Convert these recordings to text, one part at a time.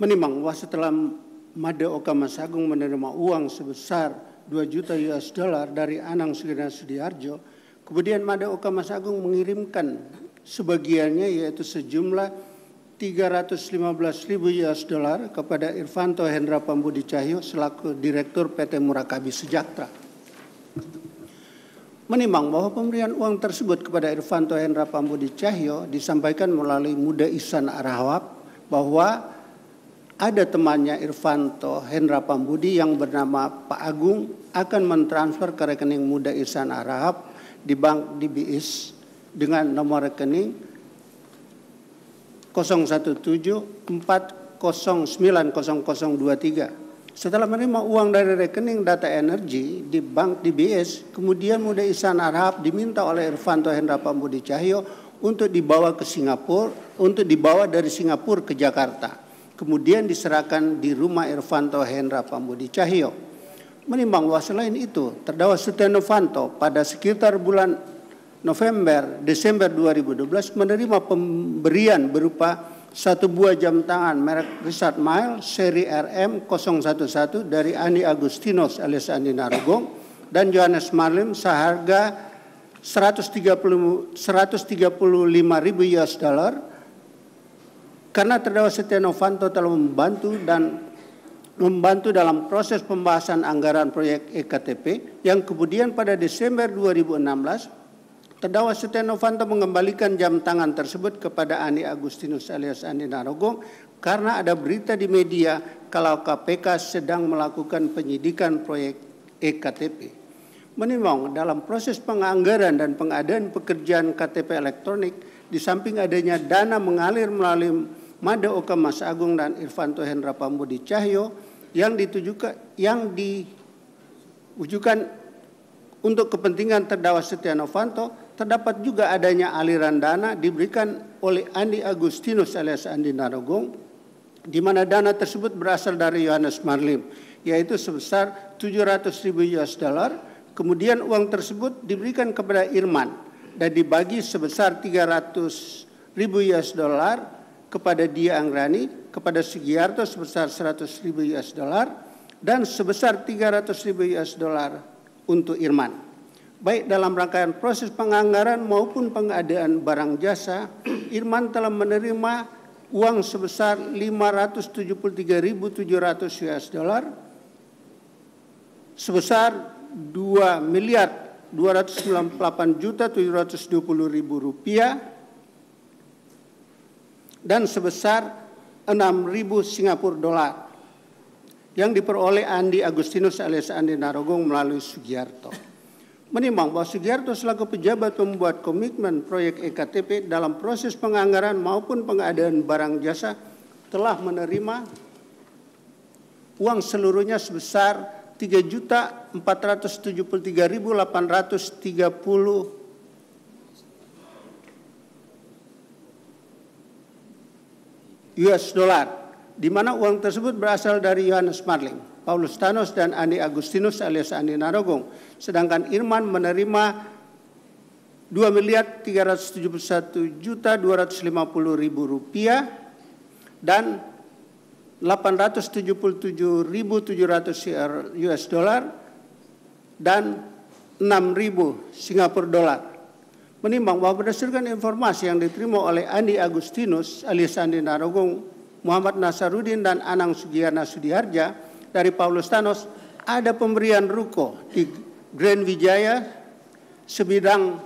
Menimbang bahwa setelah Made Madaoka Masagung menerima uang sebesar 2 juta US dollar dari Anang Sugina Sudiarjo, kemudian Madaoka Masagung mengirimkan sebagiannya yaitu sejumlah 315 ribu US dollar kepada Irvanto Hendra Pambudi Cahyo selaku Direktur PT Murakabi Sejahtera. Menimbang bahwa pemberian uang tersebut kepada Irvanto Hendra Pambudi Cahyo disampaikan melalui Muda Isan Arahwab bahwa ada temannya Irfanto Hendra Pambudi yang bernama Pak Agung akan mentransfer ke rekening Muda Irsan Arahab di Bank DBS dengan nomor rekening 017409023. Setelah menerima uang dari rekening data energi di Bank DBS, kemudian Muda Irsan Arhab diminta oleh Irfanto Hendra Pambudi Cahyo untuk dibawa ke Singapura, untuk dibawa dari Singapura ke Jakarta kemudian diserahkan di rumah Irvanto Hendra Pambudi Cahyo. Menimbang bahwa selain itu, terdakwa Setia Novanto pada sekitar bulan November Desember 2012 menerima pemberian berupa satu buah jam tangan merek Richard Mile seri RM 011 dari Andi Agustinos alias Andi Narogong dan Johannes Marlim seharga 135.000 US dollar karena terdakwa Setia Novanto telah membantu dan membantu dalam proses pembahasan anggaran proyek EKTP yang kemudian pada Desember 2016 terdakwa Setia Novanto mengembalikan jam tangan tersebut kepada Ani Agustinus alias Ani Narogong karena ada berita di media kalau KPK sedang melakukan penyidikan proyek EKTP. Menimbang dalam proses penganggaran dan pengadaan pekerjaan KTP elektronik di samping adanya dana mengalir melalui Madaoka Mas Agung dan Irfanto Hendra Pambudi Cahyo yang ditujukan yang diujukan untuk kepentingan terdakwa Setia Novanto terdapat juga adanya aliran dana diberikan oleh Andi Agustinus alias Andi Narogong di mana dana tersebut berasal dari Yohanes Marlim yaitu sebesar 700 ribu US dollar kemudian uang tersebut diberikan kepada Irman dan dibagi sebesar 300 ribu US dollar kepada Dia Anggrani kepada Sugiharto sebesar 100 ribu US dollar dan sebesar 300 ribu US dollar untuk Irman. Baik dalam rangkaian proses penganggaran maupun pengadaan barang jasa, Irman telah menerima uang sebesar 573.700 US dollar sebesar 2 miliar 298 juta 720 ribu rupiah dan sebesar 6.000 Singapura dolar yang diperoleh Andi Agustinus alias Andi Narogong melalui Sugiarto. Menimbang bahwa Sugiarto selaku pejabat membuat komitmen proyek EKTP dalam proses penganggaran maupun pengadaan barang jasa telah menerima uang seluruhnya sebesar 3.473.830 US dollar, di mana uang tersebut berasal dari Johannes Marling, Paulus Thanos, dan Andi Agustinus alias Andi Narogong. Sedangkan Irman menerima 2 miliar 371 juta 250 ribu rupiah dan 877.700 US dollar dan 6.000 Singapura dolar menimbang bahwa berdasarkan informasi yang diterima oleh Andi Agustinus alias Andi Narogong, Muhammad Nasarudin dan Anang Sugiana Sudiharja dari Paulus Thanos ada pemberian ruko di Grand Wijaya sebidang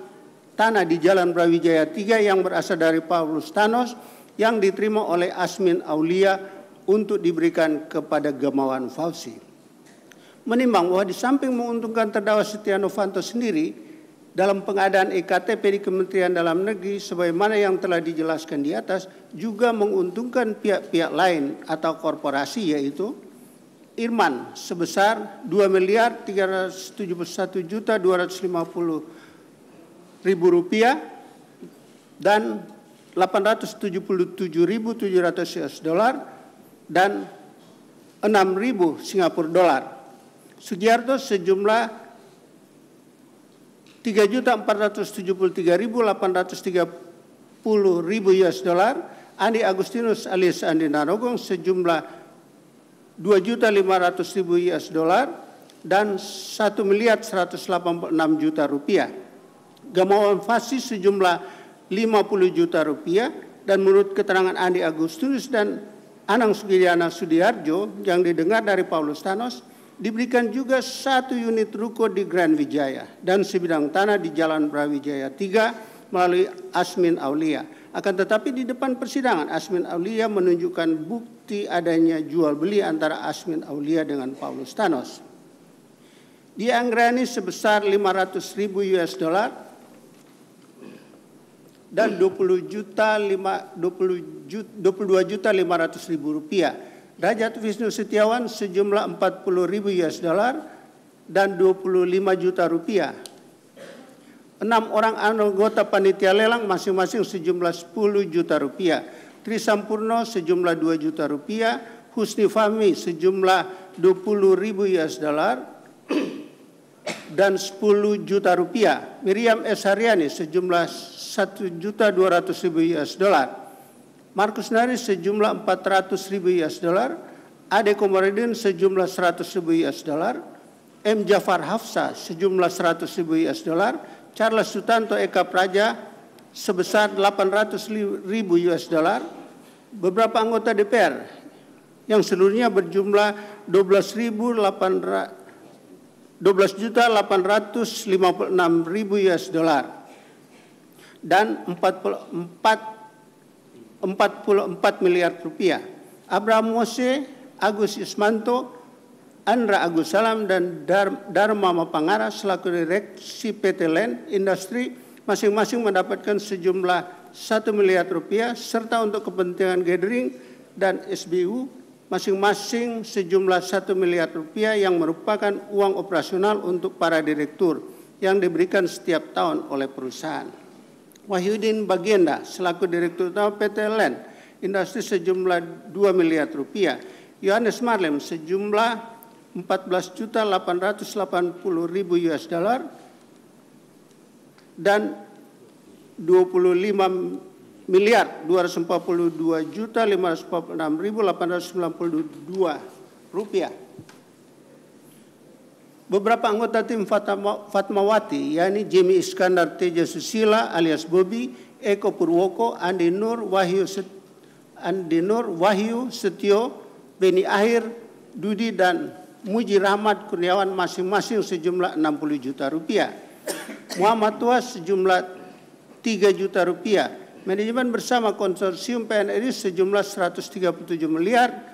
tanah di Jalan Brawijaya 3 yang berasal dari Paulus Thanos yang diterima oleh Asmin Aulia untuk diberikan kepada Gamawan Fauzi. Menimbang bahwa di samping menguntungkan terdakwa Setia Novanto sendiri, dalam pengadaan EKTP di Kementerian Dalam Negeri sebagaimana yang telah dijelaskan di atas juga menguntungkan pihak-pihak lain atau korporasi yaitu Irman sebesar 2 miliar 371 juta 250 ribu rupiah dan 877.700 US dolar dan 6.000 Singapura dolar. Sugiarto sejumlah 3.473.830 ribu US dollar, Andi Agustinus alias Andi Narogong sejumlah 2.500.000 US dollar dan 1 miliar 186 juta rupiah. Gamawan Fasi sejumlah 50 juta rupiah dan menurut keterangan Andi Agustinus dan Anang Sugiriana Sudiarjo yang didengar dari Paulus Thanos, Diberikan juga satu unit ruko di Grand Wijaya dan sebidang tanah di Jalan Brawijaya 3 melalui Asmin Aulia. Akan tetapi di depan persidangan Asmin Aulia menunjukkan bukti adanya jual beli antara Asmin Aulia dengan Paulus Thanos. Di Anggrani sebesar 500 ribu US dollar dan 20 juta 5 20 juta, 22 juta 500 ribu rupiah Dajat Wisnu Setiawan sejumlah 40 ribu US dollar dan 25 juta rupiah. Enam orang anggota panitia lelang masing-masing sejumlah 10 juta rupiah. Trisampurno sejumlah 2 juta rupiah. Husni Fahmi sejumlah 20 ribu US dollar dan 10 juta rupiah. Miriam S. Haryani sejumlah 1 juta 200 ribu US dollar. Markus Nari sejumlah 400 ribu US dollar, Ade Komarudin sejumlah 100 ribu US dollar, M. Jafar Hafsa sejumlah 100 ribu US dollar, Charles Sutanto Eka Praja sebesar 800 ribu US dollar, beberapa anggota DPR yang seluruhnya berjumlah 12.800 12 juta 856 ribu US dollar dan 44 44 miliar rupiah. Abraham Mose, Agus Ismanto, Andra Agus Salam dan Dharma Mapangara selaku direksi PT Land Industri masing-masing mendapatkan sejumlah 1 miliar rupiah serta untuk kepentingan gathering dan SBU masing-masing sejumlah 1 miliar rupiah yang merupakan uang operasional untuk para direktur yang diberikan setiap tahun oleh perusahaan. Wahyudin Bagienda selaku Direktur Utama PT LEN Industri sejumlah 2 miliar rupiah. Yohanes Marlem sejumlah 14.880.000 ribu US dollar dan 25 miliar 242 juta 546.892 rupiah. Beberapa anggota tim Fatmawati, yakni Jimmy Iskandar Teja Susila alias Bobby, Eko Purwoko, Andi Nur, Wahyu, Set, Andi Nur, Wahyu Setio, Beni Akhir, Dudi, dan Muji Rahmat Kurniawan masing-masing sejumlah 60 juta rupiah. Muhammad Tua sejumlah 3 juta rupiah. Manajemen bersama konsorsium PNRI sejumlah 137 miliar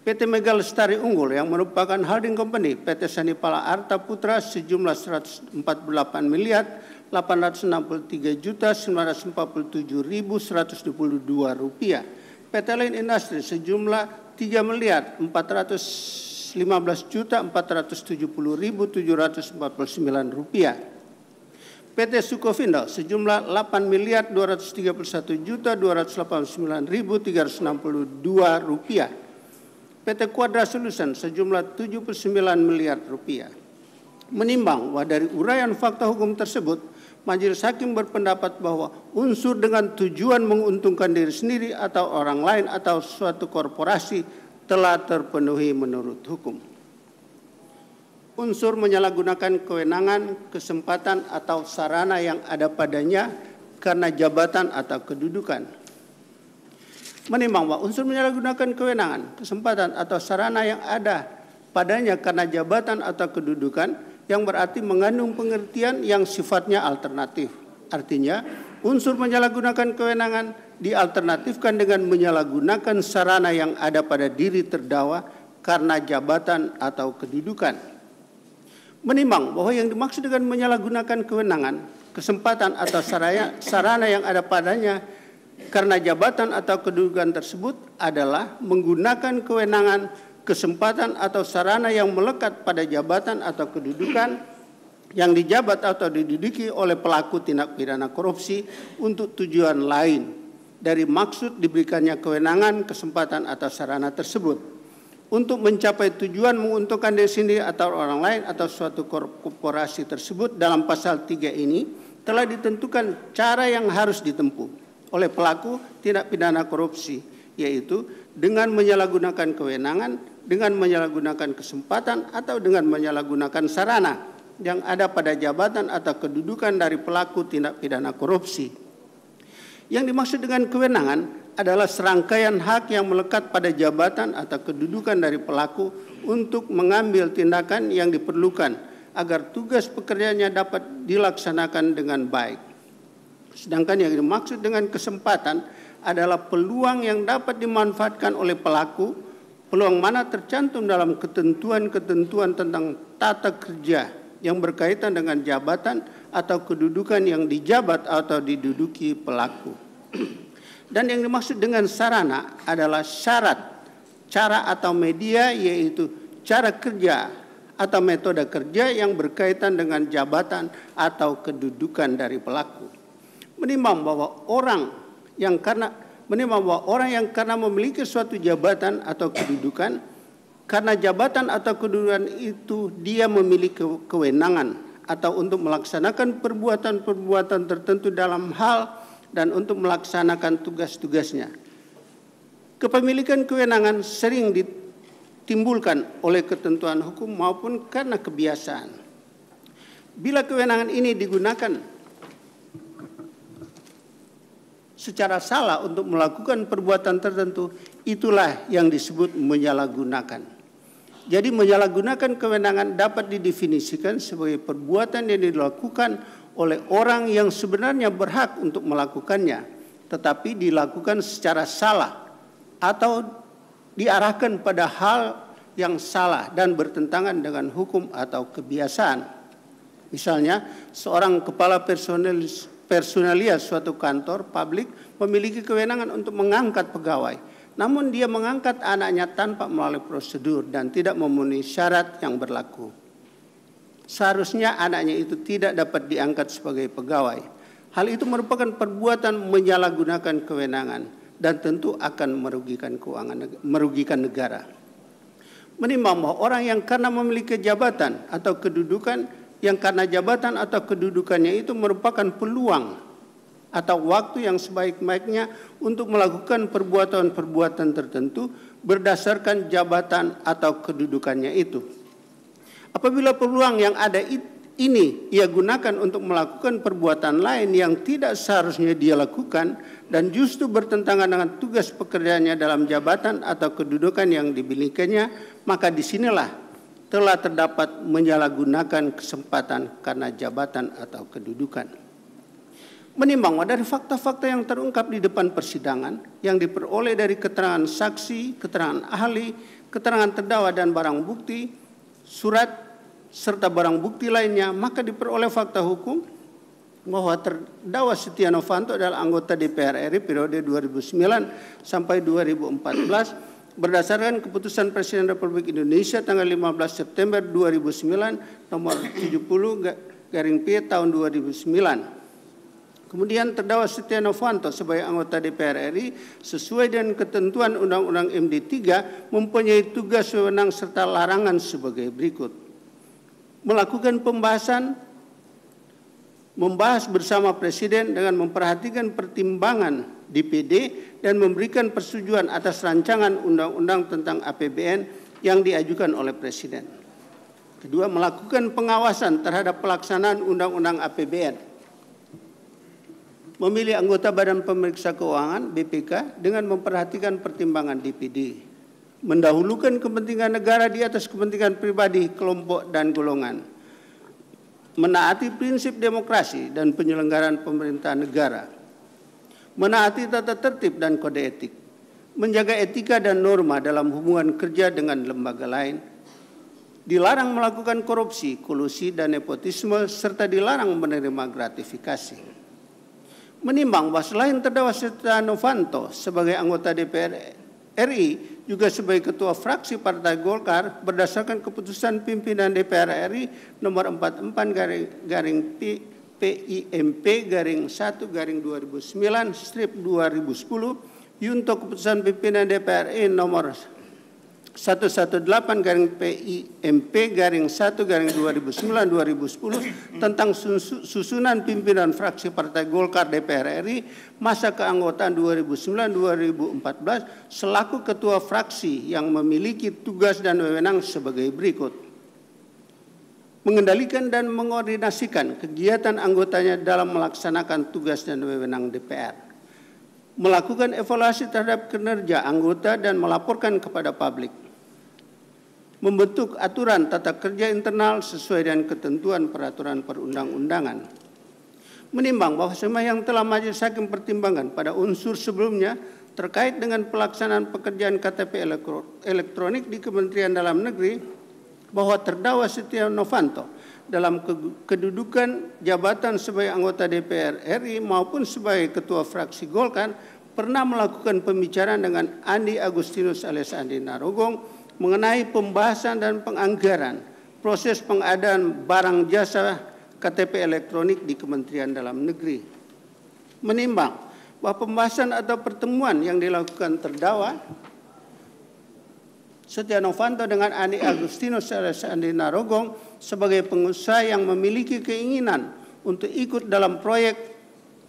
PT Mega Lestari Unggul yang merupakan holding company PT Pala Arta Putra sejumlah 148 miliar 863 juta 947.122 rupiah. PT Lain Industri sejumlah 3 miliar 415 juta 470 749 rupiah. PT Sukovindo sejumlah 8 miliar 231 juta 289.362 362 rupiah. PT Quadra Solution sejumlah 79 miliar rupiah. Menimbang bahwa dari uraian fakta hukum tersebut, Majelis Hakim berpendapat bahwa unsur dengan tujuan menguntungkan diri sendiri atau orang lain atau suatu korporasi telah terpenuhi menurut hukum. Unsur menyalahgunakan kewenangan, kesempatan atau sarana yang ada padanya karena jabatan atau kedudukan menimbang bahwa unsur menyalahgunakan kewenangan, kesempatan atau sarana yang ada padanya karena jabatan atau kedudukan yang berarti mengandung pengertian yang sifatnya alternatif. Artinya, unsur menyalahgunakan kewenangan dialternatifkan dengan menyalahgunakan sarana yang ada pada diri terdakwa karena jabatan atau kedudukan. Menimbang bahwa yang dimaksud dengan menyalahgunakan kewenangan, kesempatan atau sarana, yang ada padanya karena jabatan atau kedudukan tersebut adalah menggunakan kewenangan, kesempatan atau sarana yang melekat pada jabatan atau kedudukan yang dijabat atau diduduki oleh pelaku tindak pidana korupsi untuk tujuan lain dari maksud diberikannya kewenangan, kesempatan atau sarana tersebut untuk mencapai tujuan menguntungkan diri sendiri atau orang lain atau suatu korporasi tersebut dalam pasal 3 ini telah ditentukan cara yang harus ditempuh oleh pelaku tindak pidana korupsi, yaitu dengan menyalahgunakan kewenangan, dengan menyalahgunakan kesempatan, atau dengan menyalahgunakan sarana yang ada pada jabatan atau kedudukan dari pelaku tindak pidana korupsi. Yang dimaksud dengan kewenangan adalah serangkaian hak yang melekat pada jabatan atau kedudukan dari pelaku untuk mengambil tindakan yang diperlukan agar tugas pekerjaannya dapat dilaksanakan dengan baik. Sedangkan yang dimaksud dengan kesempatan adalah peluang yang dapat dimanfaatkan oleh pelaku, peluang mana tercantum dalam ketentuan-ketentuan tentang tata kerja yang berkaitan dengan jabatan atau kedudukan yang dijabat atau diduduki pelaku. Dan yang dimaksud dengan sarana adalah syarat, cara atau media yaitu cara kerja atau metode kerja yang berkaitan dengan jabatan atau kedudukan dari pelaku menimbang bahwa orang yang karena menimbang bahwa orang yang karena memiliki suatu jabatan atau kedudukan karena jabatan atau kedudukan itu dia memiliki kewenangan atau untuk melaksanakan perbuatan-perbuatan tertentu dalam hal dan untuk melaksanakan tugas-tugasnya. Kepemilikan kewenangan sering ditimbulkan oleh ketentuan hukum maupun karena kebiasaan. Bila kewenangan ini digunakan secara salah untuk melakukan perbuatan tertentu, itulah yang disebut menyalahgunakan. Jadi menyalahgunakan kewenangan dapat didefinisikan sebagai perbuatan yang dilakukan oleh orang yang sebenarnya berhak untuk melakukannya, tetapi dilakukan secara salah atau diarahkan pada hal yang salah dan bertentangan dengan hukum atau kebiasaan. Misalnya, seorang kepala personel personalia suatu kantor publik memiliki kewenangan untuk mengangkat pegawai. Namun dia mengangkat anaknya tanpa melalui prosedur dan tidak memenuhi syarat yang berlaku. Seharusnya anaknya itu tidak dapat diangkat sebagai pegawai. Hal itu merupakan perbuatan menyalahgunakan kewenangan dan tentu akan merugikan keuangan merugikan negara. Menimbang bahwa orang yang karena memiliki jabatan atau kedudukan yang karena jabatan atau kedudukannya itu merupakan peluang atau waktu yang sebaik-baiknya untuk melakukan perbuatan-perbuatan tertentu berdasarkan jabatan atau kedudukannya itu. Apabila peluang yang ada ini ia gunakan untuk melakukan perbuatan lain yang tidak seharusnya dia lakukan dan justru bertentangan dengan tugas pekerjaannya dalam jabatan atau kedudukan yang dimilikinya, maka disinilah telah terdapat menyalahgunakan kesempatan karena jabatan atau kedudukan. Menimbang dari fakta-fakta yang terungkap di depan persidangan yang diperoleh dari keterangan saksi, keterangan ahli, keterangan terdakwa dan barang bukti, surat serta barang bukti lainnya, maka diperoleh fakta hukum bahwa terdakwa Setia Novanto adalah anggota DPR RI periode 2009 sampai 2014 berdasarkan keputusan Presiden Republik Indonesia tanggal 15 September 2009 nomor 70 garing P tahun 2009 Kemudian terdakwa Setia Novanto sebagai anggota DPR RI sesuai dengan ketentuan Undang-Undang MD 3 mempunyai tugas wewenang serta larangan sebagai berikut. Melakukan pembahasan membahas bersama Presiden dengan memperhatikan pertimbangan DPD dan memberikan persetujuan atas rancangan undang-undang tentang APBN yang diajukan oleh Presiden. Kedua, melakukan pengawasan terhadap pelaksanaan undang-undang APBN memilih anggota Badan Pemeriksa Keuangan (BPK) dengan memperhatikan pertimbangan DPD, mendahulukan kepentingan negara di atas kepentingan pribadi, kelompok, dan golongan, menaati prinsip demokrasi dan penyelenggaraan pemerintahan negara, menaati tata tertib dan kode etik, menjaga etika dan norma dalam hubungan kerja dengan lembaga lain, dilarang melakukan korupsi, kolusi, dan nepotisme, serta dilarang menerima gratifikasi. Menimbang bahwa selain terdakwa Setia Novanto sebagai anggota DPR RI juga sebagai Ketua Fraksi Partai Golkar berdasarkan keputusan pimpinan DPR RI nomor 44 garing, garing P, PIMP garing 1 garing 2009 strip 2010 Yunto Keputusan Pimpinan DPR RI nomor 118 garing PIMP garing 1 garing 2009 2010 tentang susunan pimpinan fraksi Partai Golkar DPR RI masa keanggotaan 2009 2014 selaku ketua fraksi yang memiliki tugas dan wewenang sebagai berikut mengendalikan dan mengoordinasikan kegiatan anggotanya dalam melaksanakan tugas dan wewenang DPR melakukan evaluasi terhadap kinerja anggota dan melaporkan kepada publik membentuk aturan tata kerja internal sesuai dengan ketentuan peraturan perundang-undangan. Menimbang bahwa semua yang telah majelis hakim pertimbangkan pada unsur sebelumnya terkait dengan pelaksanaan pekerjaan KTP elektronik di Kementerian Dalam Negeri bahwa terdakwa Setia Novanto dalam kedudukan jabatan sebagai anggota DPR RI maupun sebagai ketua fraksi Golkar pernah melakukan pembicaraan dengan Andi Agustinus alias Andi Narogong mengenai pembahasan dan penganggaran proses pengadaan barang jasa KTP elektronik di Kementerian Dalam Negeri. Menimbang bahwa pembahasan atau pertemuan yang dilakukan terdakwa Setia Novanto dengan Ani Agustinus Andi Narogong sebagai pengusaha yang memiliki keinginan untuk ikut dalam proyek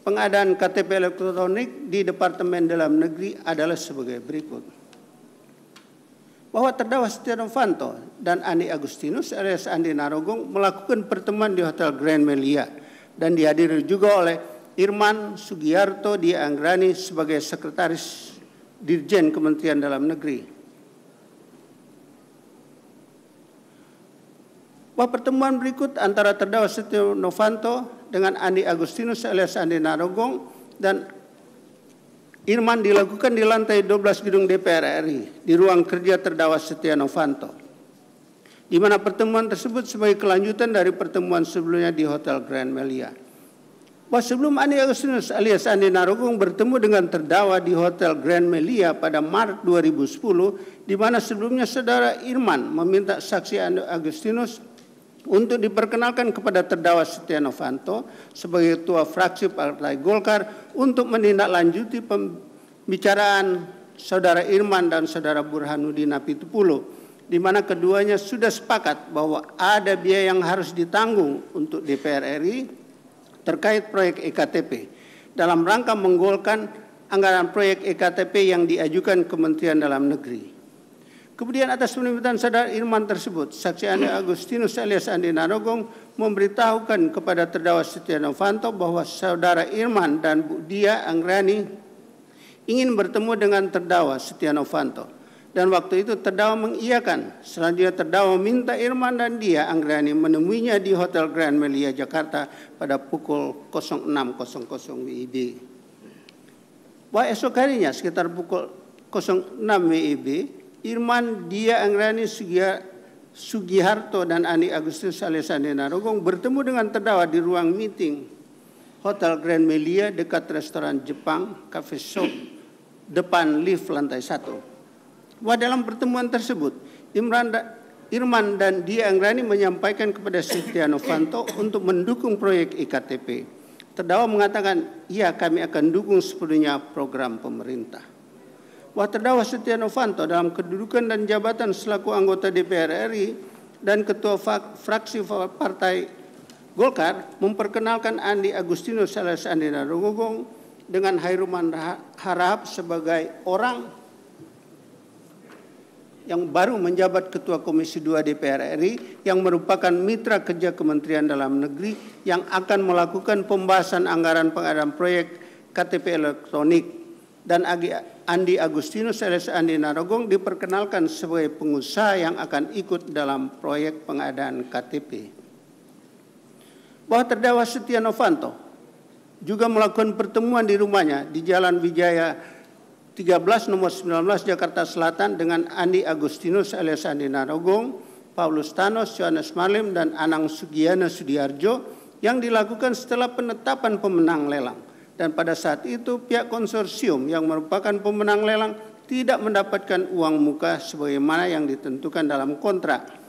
pengadaan KTP elektronik di Departemen Dalam Negeri adalah sebagai berikut bahwa terdakwa Setia Novanto dan Andi Agustinus alias Andi Narogong melakukan pertemuan di Hotel Grand Melia dan dihadiri juga oleh Irman Sugiyarto di Anggrani sebagai sekretaris Dirjen Kementerian Dalam Negeri. Bahwa pertemuan berikut antara terdakwa Setia Novanto dengan Andi Agustinus alias Andi Narogong dan Irman dilakukan di lantai 12 gedung DPR RI di ruang kerja terdakwa Setia Novanto. Di mana pertemuan tersebut sebagai kelanjutan dari pertemuan sebelumnya di Hotel Grand Melia. Bahwa sebelum Andi Agustinus alias Andi Narogong bertemu dengan terdakwa di Hotel Grand Melia pada Maret 2010, di mana sebelumnya saudara Irman meminta saksi Andi Agustinus untuk diperkenalkan kepada terdakwa Setia Novanto sebagai ketua fraksi Partai Golkar untuk menindaklanjuti pembicaraan saudara Irman dan saudara Burhanuddin Apitupulu di mana keduanya sudah sepakat bahwa ada biaya yang harus ditanggung untuk DPR RI terkait proyek EKTP dalam rangka menggolkan anggaran proyek EKTP yang diajukan Kementerian Dalam Negeri. Kemudian atas permintaan saudara Irman tersebut, saksi Andi Agustinus alias Andi Narogong memberitahukan kepada terdakwa Setia Novanto bahwa saudara Irman dan Bu Dia Anggrani ingin bertemu dengan terdakwa Setia Novanto. Dan waktu itu terdakwa mengiyakan. Selanjutnya terdakwa minta Irman dan Dia Anggrani menemuinya di Hotel Grand Melia Jakarta pada pukul 06.00 WIB. Wah esok harinya sekitar pukul 06.00 WIB, Irman Dia Anggrani Sugiharto dan Ani Agustus Alessandri Narogong bertemu dengan terdakwa di ruang meeting Hotel Grand Melia dekat restoran Jepang Cafe Shop depan lift lantai satu. Wah dalam pertemuan tersebut Imran da Irman dan Dia Anggrani menyampaikan kepada Setia Novanto untuk mendukung proyek IKTP. Terdakwa mengatakan, "Iya, kami akan dukung sepenuhnya program pemerintah." bahwa terdakwa Setia Novanto dalam kedudukan dan jabatan selaku anggota DPR RI dan ketua fraksi Partai Golkar memperkenalkan Andi Agustinus alias Andi Narogong dengan Hairuman Harap sebagai orang yang baru menjabat Ketua Komisi 2 DPR RI yang merupakan mitra kerja Kementerian Dalam Negeri yang akan melakukan pembahasan anggaran pengadaan proyek KTP elektronik dan Andi Agustinus alias Andi Narogong diperkenalkan sebagai pengusaha yang akan ikut dalam proyek pengadaan KTP. Bahwa terdakwa Setia Novanto juga melakukan pertemuan di rumahnya di Jalan Wijaya 13 nomor 19 Jakarta Selatan dengan Andi Agustinus alias Andi Narogong Paulus Thanos, Johannes Malim, dan Anang Sugiana Sudiarjo yang dilakukan setelah penetapan pemenang lelang. Dan pada saat itu pihak konsorsium yang merupakan pemenang lelang tidak mendapatkan uang muka sebagaimana yang ditentukan dalam kontrak.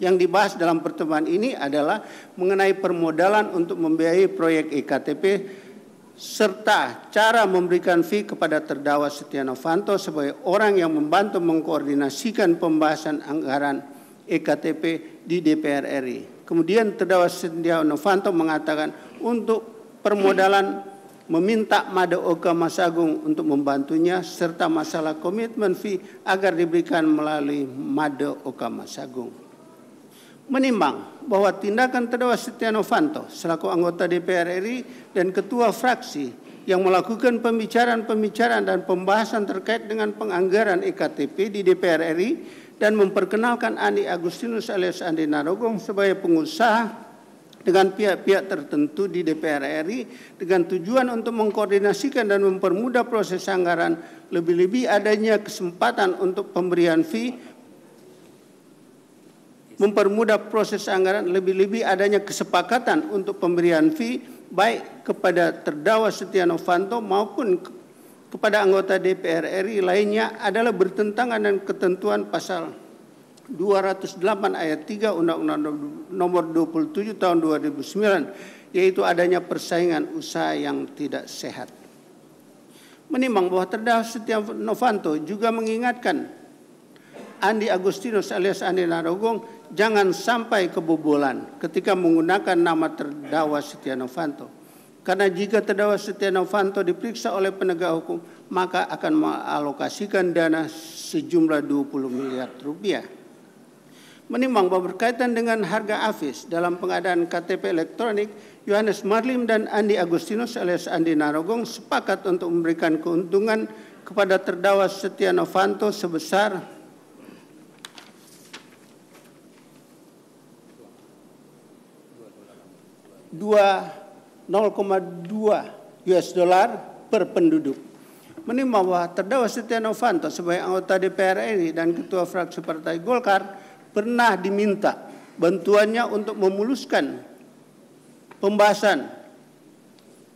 Yang dibahas dalam pertemuan ini adalah mengenai permodalan untuk membiayai proyek EKTP serta cara memberikan fee kepada terdakwa Setia Novanto sebagai orang yang membantu mengkoordinasikan pembahasan anggaran EKTP di DPR RI. Kemudian terdakwa Setia Novanto mengatakan untuk permodalan meminta Madaoka Masagung untuk membantunya serta masalah komitmen fee agar diberikan melalui Madaoka Masagung. Menimbang bahwa tindakan terdakwa Setia Novanto selaku anggota DPR RI dan ketua fraksi yang melakukan pembicaraan-pembicaraan dan pembahasan terkait dengan penganggaran EKTP di DPR RI dan memperkenalkan Ani Agustinus alias Andi Narogong sebagai pengusaha dengan pihak-pihak tertentu di DPR RI dengan tujuan untuk mengkoordinasikan dan mempermudah proses anggaran lebih-lebih adanya kesempatan untuk pemberian fee mempermudah proses anggaran lebih-lebih adanya kesepakatan untuk pemberian fee baik kepada terdakwa Setia Novanto maupun kepada anggota DPR RI lainnya adalah bertentangan dengan ketentuan pasal 208 ayat 3 Undang-Undang Nomor 27 Tahun 2009 yaitu adanya persaingan usaha yang tidak sehat. Menimbang bahwa terdakwa Setia Novanto juga mengingatkan Andi Agustinus alias Andi Narogong jangan sampai kebobolan ketika menggunakan nama terdakwa Setia Novanto. Karena jika terdakwa Setia Novanto diperiksa oleh penegak hukum, maka akan mengalokasikan dana sejumlah 20 miliar rupiah menimbang bahwa berkaitan dengan harga AFIS dalam pengadaan KTP elektronik, Yohanes Marlim dan Andi Agustinus alias Andi Narogong sepakat untuk memberikan keuntungan kepada terdakwa Setia Novanto sebesar dua 0,2 US dollar per penduduk. Menimbang bahwa terdakwa Setia Novanto sebagai anggota DPR RI dan ketua fraksi Partai Golkar pernah diminta bantuannya untuk memuluskan pembahasan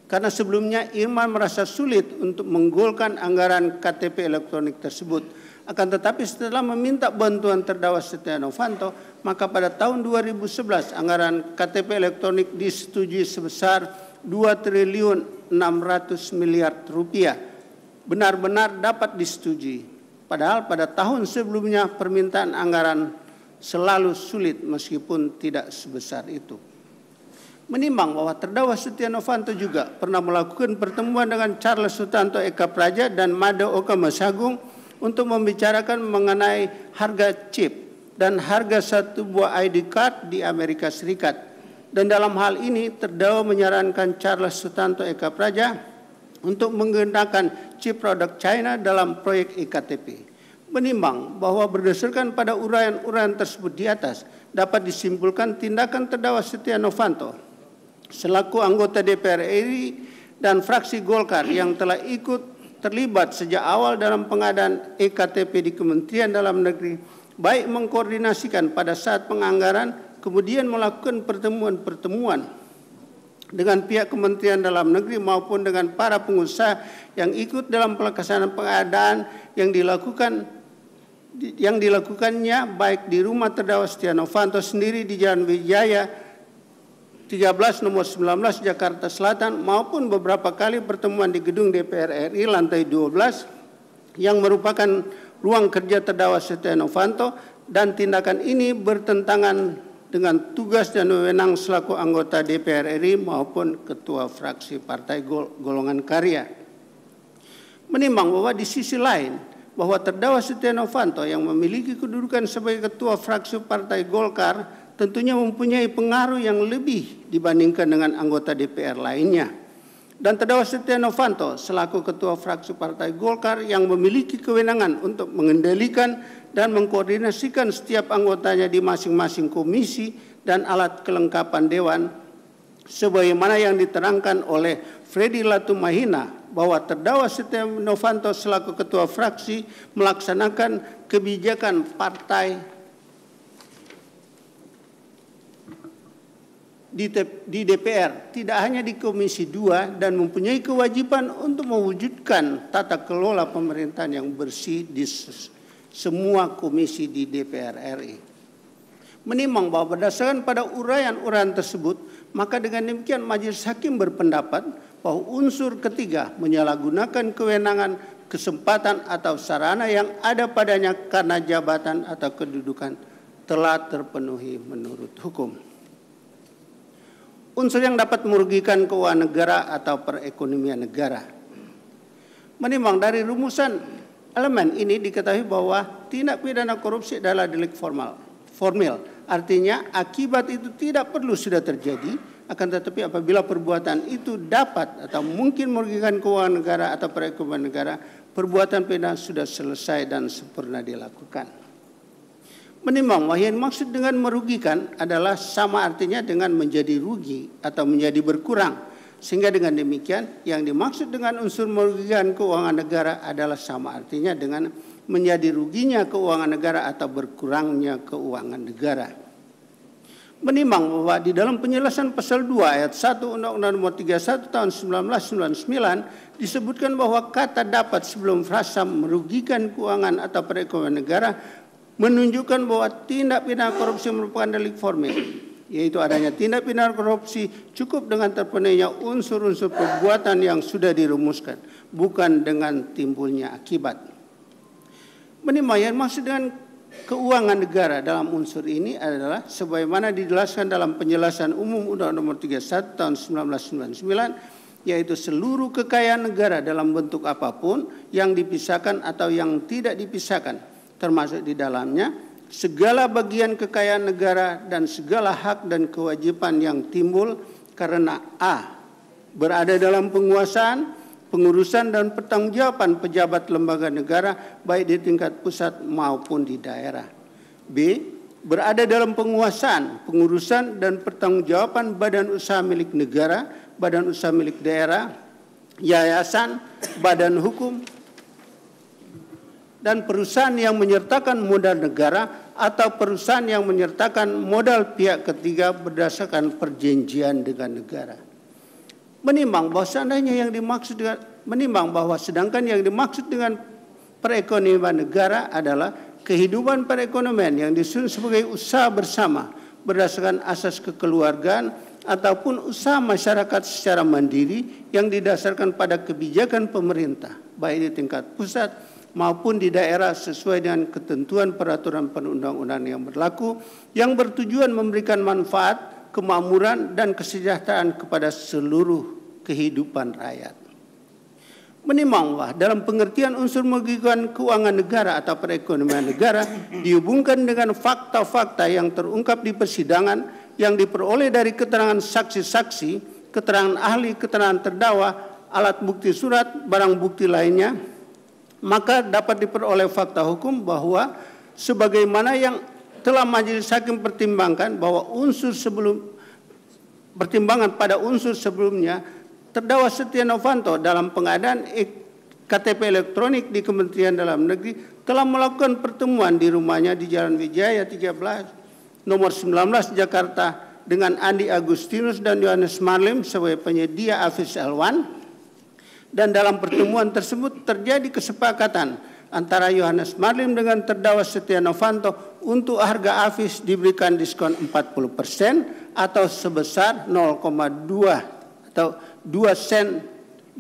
karena sebelumnya Irman merasa sulit untuk menggolkan anggaran KTP elektronik tersebut. Akan tetapi setelah meminta bantuan terdakwa Setia Novanto, maka pada tahun 2011 anggaran KTP elektronik disetujui sebesar 2 triliun 600 miliar rupiah. Benar-benar dapat disetujui. Padahal pada tahun sebelumnya permintaan anggaran selalu sulit meskipun tidak sebesar itu. Menimbang bahwa terdakwa Setia Novanto juga pernah melakukan pertemuan dengan Charles Sutanto Eka Praja dan Mada Oka Masagung untuk membicarakan mengenai harga chip dan harga satu buah ID card di Amerika Serikat. Dan dalam hal ini terdakwa menyarankan Charles Sutanto Eka Praja untuk menggunakan chip produk China dalam proyek IKTP. E menimbang bahwa berdasarkan pada uraian-uraian tersebut di atas dapat disimpulkan tindakan terdakwa Setia Novanto selaku anggota DPR RI dan fraksi Golkar yang telah ikut terlibat sejak awal dalam pengadaan EKTP di Kementerian Dalam Negeri baik mengkoordinasikan pada saat penganggaran kemudian melakukan pertemuan-pertemuan dengan pihak Kementerian Dalam Negeri maupun dengan para pengusaha yang ikut dalam pelaksanaan pengadaan yang dilakukan yang dilakukannya baik di rumah terdakwa Setia Novanto sendiri di Jalan Wijaya 13 nomor 19 Jakarta Selatan maupun beberapa kali pertemuan di gedung DPR RI lantai 12 yang merupakan ruang kerja terdakwa Setia Novanto dan tindakan ini bertentangan dengan tugas dan wewenang selaku anggota DPR RI maupun ketua fraksi partai golongan karya. Menimbang bahwa di sisi lain bahwa terdakwa Setia Novanto yang memiliki kedudukan sebagai ketua fraksi Partai Golkar tentunya mempunyai pengaruh yang lebih dibandingkan dengan anggota DPR lainnya. Dan terdakwa Setia Novanto selaku ketua fraksi Partai Golkar yang memiliki kewenangan untuk mengendalikan dan mengkoordinasikan setiap anggotanya di masing-masing komisi dan alat kelengkapan dewan sebagaimana yang diterangkan oleh Freddy Latumahina bahwa terdakwa Setia Novanto selaku ketua fraksi melaksanakan kebijakan partai di DPR, tidak hanya di Komisi 2 dan mempunyai kewajiban untuk mewujudkan tata kelola pemerintahan yang bersih di semua komisi di DPR RI. Menimbang bahwa berdasarkan pada uraian-uraian tersebut, maka dengan demikian majelis hakim berpendapat bahwa unsur ketiga menyalahgunakan kewenangan, kesempatan atau sarana yang ada padanya karena jabatan atau kedudukan telah terpenuhi menurut hukum. Unsur yang dapat merugikan keuangan negara atau perekonomian negara. Menimbang dari rumusan elemen ini diketahui bahwa tindak pidana korupsi adalah delik formal, formal. Artinya akibat itu tidak perlu sudah terjadi akan tetapi apabila perbuatan itu dapat atau mungkin merugikan keuangan negara atau perekonomian negara, perbuatan pidana sudah selesai dan sempurna dilakukan. Menimbang wahai maksud dengan merugikan adalah sama artinya dengan menjadi rugi atau menjadi berkurang. Sehingga dengan demikian yang dimaksud dengan unsur merugikan keuangan negara adalah sama artinya dengan menjadi ruginya keuangan negara atau berkurangnya keuangan negara menimbang bahwa di dalam penjelasan pasal 2 ayat 1 Undang-Undang Nomor 31 tahun 1999 disebutkan bahwa kata dapat sebelum frasa merugikan keuangan atau perekonomian negara menunjukkan bahwa tindak pidana korupsi merupakan delik formil yaitu adanya tindak pidana korupsi cukup dengan terpenuhinya unsur-unsur perbuatan yang sudah dirumuskan bukan dengan timbulnya akibat. Menimbang yang maksud dengan keuangan negara dalam unsur ini adalah sebagaimana dijelaskan dalam penjelasan umum Undang-Undang Nomor 31 Tahun 1999 yaitu seluruh kekayaan negara dalam bentuk apapun yang dipisahkan atau yang tidak dipisahkan termasuk di dalamnya segala bagian kekayaan negara dan segala hak dan kewajiban yang timbul karena A berada dalam penguasaan pengurusan dan pertanggungjawaban pejabat lembaga negara baik di tingkat pusat maupun di daerah. B. Berada dalam penguasaan, pengurusan dan pertanggungjawaban badan usaha milik negara, badan usaha milik daerah, yayasan, badan hukum, dan perusahaan yang menyertakan modal negara atau perusahaan yang menyertakan modal pihak ketiga berdasarkan perjanjian dengan negara menimbang bahwa seandainya yang dimaksud dengan menimbang bahwa sedangkan yang dimaksud dengan perekonomian negara adalah kehidupan perekonomian yang disusun sebagai usaha bersama berdasarkan asas kekeluargaan ataupun usaha masyarakat secara mandiri yang didasarkan pada kebijakan pemerintah baik di tingkat pusat maupun di daerah sesuai dengan ketentuan peraturan perundang-undangan yang berlaku yang bertujuan memberikan manfaat kemakmuran dan kesejahteraan kepada seluruh kehidupan rakyat. Menimanglah dalam pengertian unsur merugikan keuangan negara atau perekonomian negara dihubungkan dengan fakta-fakta yang terungkap di persidangan yang diperoleh dari keterangan saksi-saksi, keterangan ahli, keterangan terdakwa, alat bukti surat, barang bukti lainnya, maka dapat diperoleh fakta hukum bahwa sebagaimana yang telah majelis hakim pertimbangkan bahwa unsur sebelum pertimbangan pada unsur sebelumnya terdakwa Setia Novanto dalam pengadaan KTP elektronik di Kementerian Dalam Negeri telah melakukan pertemuan di rumahnya di Jalan Wijaya 13 nomor 19 Jakarta dengan Andi Agustinus dan Yohanes Marlim sebagai penyedia Avis L1 dan dalam pertemuan tersebut terjadi kesepakatan antara Yohanes Marlim dengan terdakwa Setia Novanto untuk harga afis diberikan diskon 40% persen atau sebesar 0,2 atau 2 sen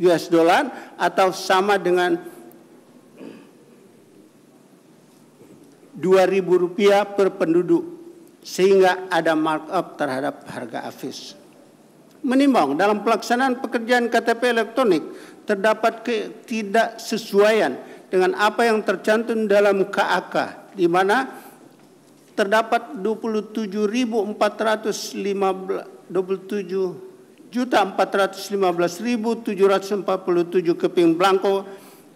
US dollar atau sama dengan 2000 rupiah per penduduk sehingga ada markup terhadap harga afis. Menimbang dalam pelaksanaan pekerjaan KTP elektronik terdapat ketidaksesuaian dengan apa yang tercantum dalam KAK di mana terdapat 27.415 27 juta 415.747 keping blanko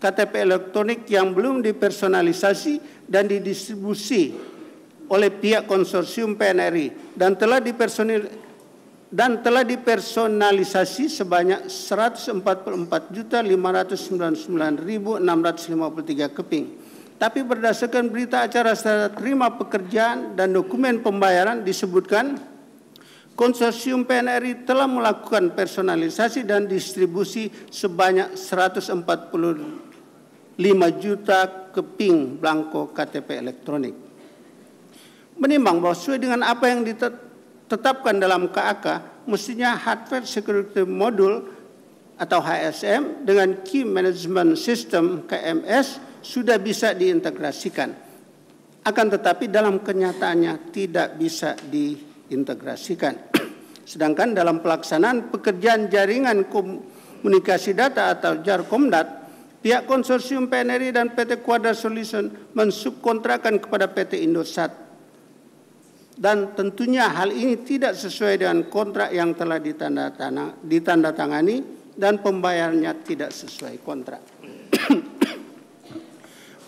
KTP elektronik yang belum dipersonalisasi dan didistribusi oleh pihak konsorsium PNRI dan telah dipersonalisasi dan telah dipersonalisasi sebanyak 144.599.653 keping. Tapi berdasarkan berita acara serta terima pekerjaan dan dokumen pembayaran disebutkan konsorsium PNRI telah melakukan personalisasi dan distribusi sebanyak 145 juta keping blanko KTP elektronik. Menimbang bahwa sesuai dengan apa yang ditetapkan tetapkan dalam KAK mestinya hardware security module atau HSM dengan key management system KMS sudah bisa diintegrasikan. Akan tetapi dalam kenyataannya tidak bisa diintegrasikan. Sedangkan dalam pelaksanaan pekerjaan jaringan komunikasi data atau Jarkomdat pihak konsorsium PNRI dan PT Quadra Solution mensubkontrakan kepada PT Indosat dan tentunya hal ini tidak sesuai dengan kontrak yang telah ditandatangani dan pembayarannya tidak sesuai kontrak.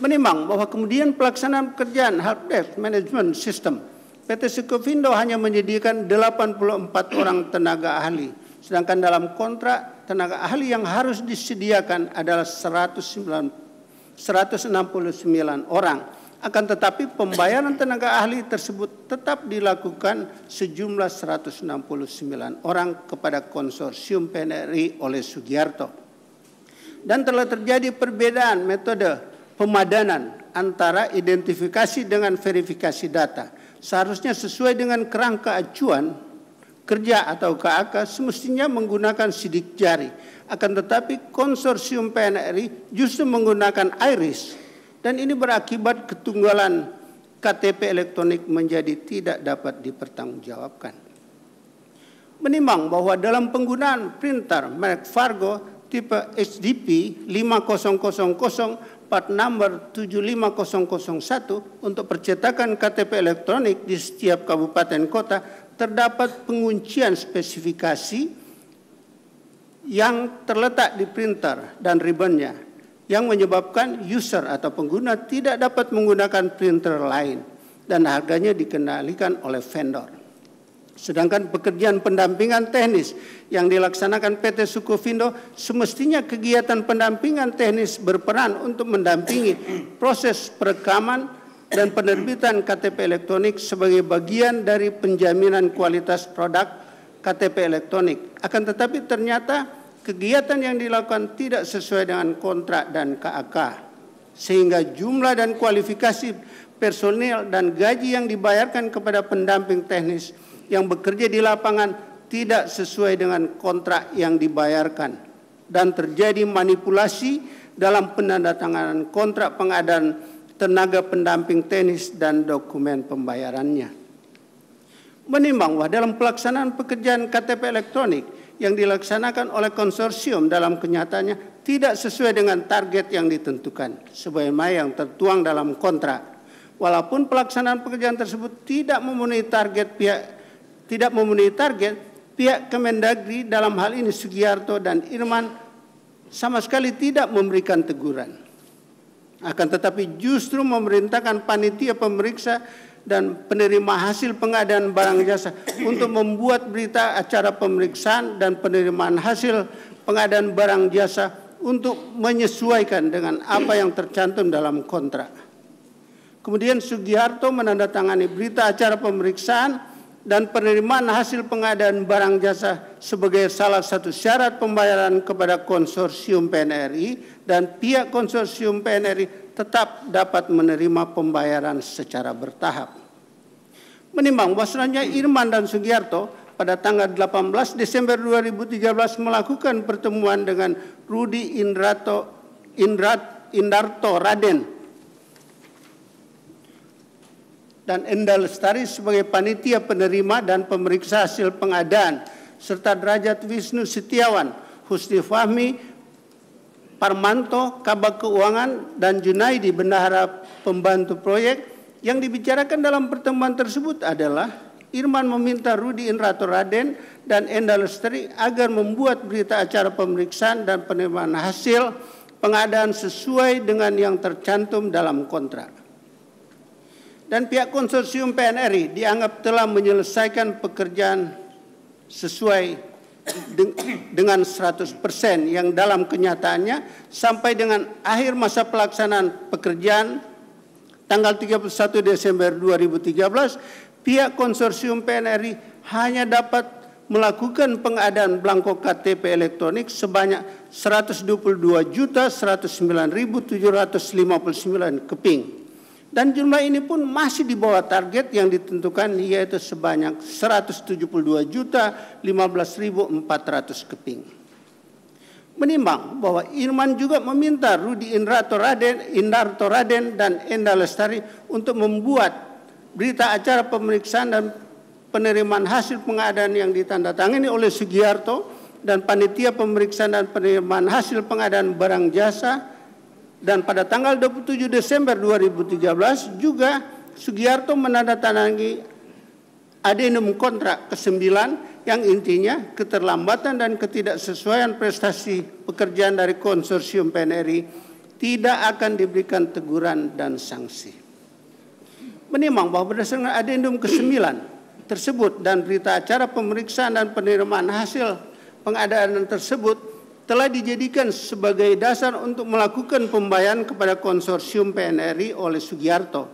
Menimbang bahwa kemudian pelaksanaan pekerjaan Health Desk Management System PT Sukovindo hanya menyediakan 84 orang tenaga ahli, sedangkan dalam kontrak tenaga ahli yang harus disediakan adalah 169 orang akan tetapi pembayaran tenaga ahli tersebut tetap dilakukan sejumlah 169 orang kepada konsorsium PNRI oleh Sugiarto. Dan telah terjadi perbedaan metode pemadanan antara identifikasi dengan verifikasi data. Seharusnya sesuai dengan kerangka acuan kerja atau KAK semestinya menggunakan sidik jari. Akan tetapi konsorsium PNRI justru menggunakan iris dan ini berakibat ketunggalan KTP elektronik menjadi tidak dapat dipertanggungjawabkan. Menimbang bahwa dalam penggunaan printer merek Fargo tipe HDP 5000 part number 75001 untuk percetakan KTP elektronik di setiap kabupaten kota terdapat penguncian spesifikasi yang terletak di printer dan ribbonnya yang menyebabkan user atau pengguna tidak dapat menggunakan printer lain dan harganya dikendalikan oleh vendor. Sedangkan pekerjaan pendampingan teknis yang dilaksanakan PT Sukovindo semestinya kegiatan pendampingan teknis berperan untuk mendampingi proses perekaman dan penerbitan KTP elektronik sebagai bagian dari penjaminan kualitas produk KTP elektronik. Akan tetapi ternyata kegiatan yang dilakukan tidak sesuai dengan kontrak dan KAK sehingga jumlah dan kualifikasi personil dan gaji yang dibayarkan kepada pendamping teknis yang bekerja di lapangan tidak sesuai dengan kontrak yang dibayarkan dan terjadi manipulasi dalam penandatanganan kontrak pengadaan tenaga pendamping teknis dan dokumen pembayarannya. Menimbang bahwa dalam pelaksanaan pekerjaan KTP elektronik yang dilaksanakan oleh konsorsium dalam kenyataannya tidak sesuai dengan target yang ditentukan sebagaimana yang tertuang dalam kontrak. Walaupun pelaksanaan pekerjaan tersebut tidak memenuhi target pihak tidak memenuhi target, pihak Kemendagri dalam hal ini Sugiarto dan Irman sama sekali tidak memberikan teguran. Akan tetapi justru memerintahkan panitia pemeriksa dan penerima hasil pengadaan barang jasa untuk membuat berita acara pemeriksaan dan penerimaan hasil pengadaan barang jasa untuk menyesuaikan dengan apa yang tercantum dalam kontrak. Kemudian Sugiharto menandatangani berita acara pemeriksaan dan penerimaan hasil pengadaan barang jasa sebagai salah satu syarat pembayaran kepada konsorsium PNRI dan pihak konsorsium PNRI tetap dapat menerima pembayaran secara bertahap. Menimbang bahwasannya Irman dan Sugiarto pada tanggal 18 Desember 2013 melakukan pertemuan dengan Rudi Indrato Indrat Indarto Raden dan Endal Lestari sebagai panitia penerima dan pemeriksa hasil pengadaan serta derajat Wisnu Setiawan, Husni Fahmi, Parmanto Kabak Keuangan dan Junaidi Bendahara Pembantu Proyek yang dibicarakan dalam pertemuan tersebut adalah Irman meminta Rudi Indrato Raden dan Enda Lestri agar membuat berita acara pemeriksaan dan penerimaan hasil pengadaan sesuai dengan yang tercantum dalam kontrak. Dan pihak konsorsium PNRI dianggap telah menyelesaikan pekerjaan sesuai dengan 100% yang dalam kenyataannya sampai dengan akhir masa pelaksanaan pekerjaan tanggal 31 Desember 2013 pihak konsorsium PNRI hanya dapat melakukan pengadaan belangko KTP elektronik sebanyak 122.109.759 keping. Dan jumlah ini pun masih di bawah target yang ditentukan yaitu sebanyak 172 juta 15.400 keping. Menimbang bahwa Irman juga meminta Rudi Indarto Raden, Indarto Raden dan Enda Lestari untuk membuat berita acara pemeriksaan dan penerimaan hasil pengadaan yang ditandatangani oleh Sugiharto dan panitia pemeriksaan dan penerimaan hasil pengadaan barang jasa dan pada tanggal 27 Desember 2013 juga Sugiharto menandatangani adenum kontrak ke-9 yang intinya keterlambatan dan ketidaksesuaian prestasi pekerjaan dari konsorsium PNRI tidak akan diberikan teguran dan sanksi. Menimbang bahwa berdasarkan adendum ke-9 tersebut dan berita acara pemeriksaan dan penerimaan hasil pengadaan tersebut telah dijadikan sebagai dasar untuk melakukan pembayaran kepada konsorsium PNRI oleh Sugiharto.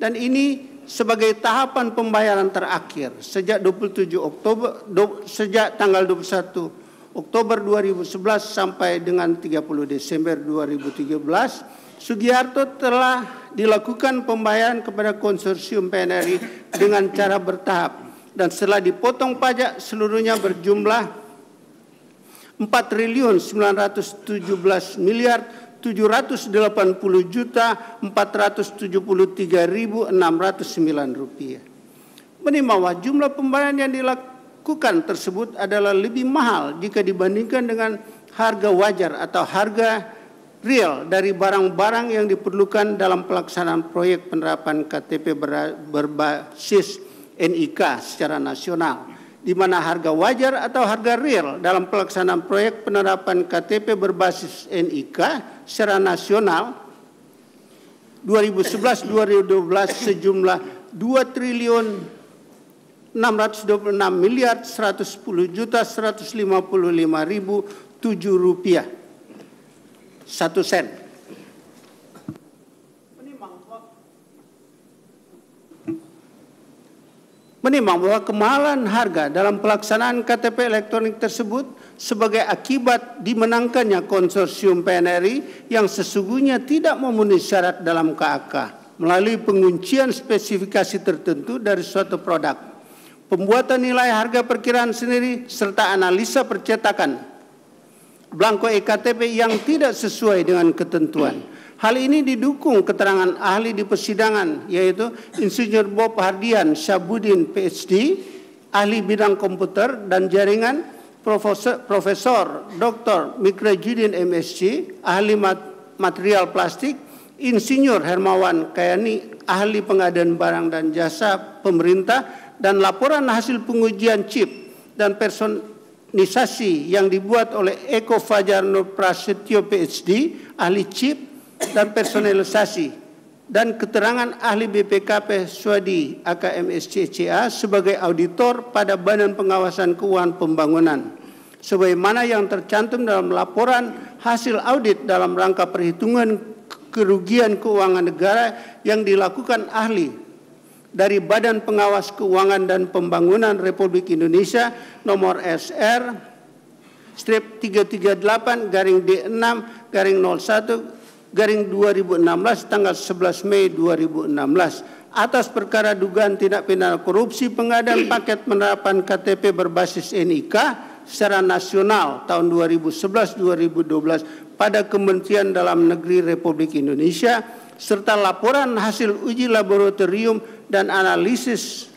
Dan ini sebagai tahapan pembayaran terakhir sejak 27 Oktober do, sejak tanggal 21 Oktober 2011 sampai dengan 30 Desember 2013 Sugiharto telah dilakukan pembayaran kepada konsorsium PNRI dengan cara bertahap dan setelah dipotong pajak seluruhnya berjumlah 4 triliun 917 miliar 780 juta 473.609 rupiah. Menimbang jumlah pembayaran yang dilakukan tersebut adalah lebih mahal jika dibandingkan dengan harga wajar atau harga real dari barang-barang yang diperlukan dalam pelaksanaan proyek penerapan KTP berbasis NIK secara nasional di mana harga wajar atau harga real dalam pelaksanaan proyek penerapan KTP berbasis NIK secara nasional 2011-2012 sejumlah 2 triliun 626 miliar 110 juta 155 ribu 7 rupiah 1 sen. menimbang bahwa kemahalan harga dalam pelaksanaan KTP elektronik tersebut sebagai akibat dimenangkannya konsorsium PNRI yang sesungguhnya tidak memenuhi syarat dalam KAK melalui penguncian spesifikasi tertentu dari suatu produk, pembuatan nilai harga perkiraan sendiri serta analisa percetakan blanko EKTP yang tidak sesuai dengan ketentuan Hal ini didukung keterangan ahli di persidangan yaitu Insinyur Bob Hardian Syabudin PhD, ahli bidang komputer dan jaringan Profesor, Profesor Dr. Mikrajudin MSc, ahli mat, material plastik, Insinyur Hermawan Kayani, ahli pengadaan barang dan jasa pemerintah dan laporan hasil pengujian chip dan personisasi yang dibuat oleh Eko Fajar Nur Prasetyo PhD, ahli chip dan personel SASI dan keterangan ahli BPKP Swadi AKMSCCA sebagai auditor pada Badan Pengawasan Keuangan Pembangunan sebagaimana yang tercantum dalam laporan hasil audit dalam rangka perhitungan kerugian keuangan negara yang dilakukan ahli dari Badan Pengawas Keuangan dan Pembangunan Republik Indonesia nomor SR strip 338 garing D6 garing 01 garing 2016 tanggal 11 Mei 2016 atas perkara dugaan tindak pidana korupsi pengadaan paket penerapan KTP berbasis NIK secara nasional tahun 2011-2012 pada Kementerian Dalam Negeri Republik Indonesia serta laporan hasil uji laboratorium dan analisis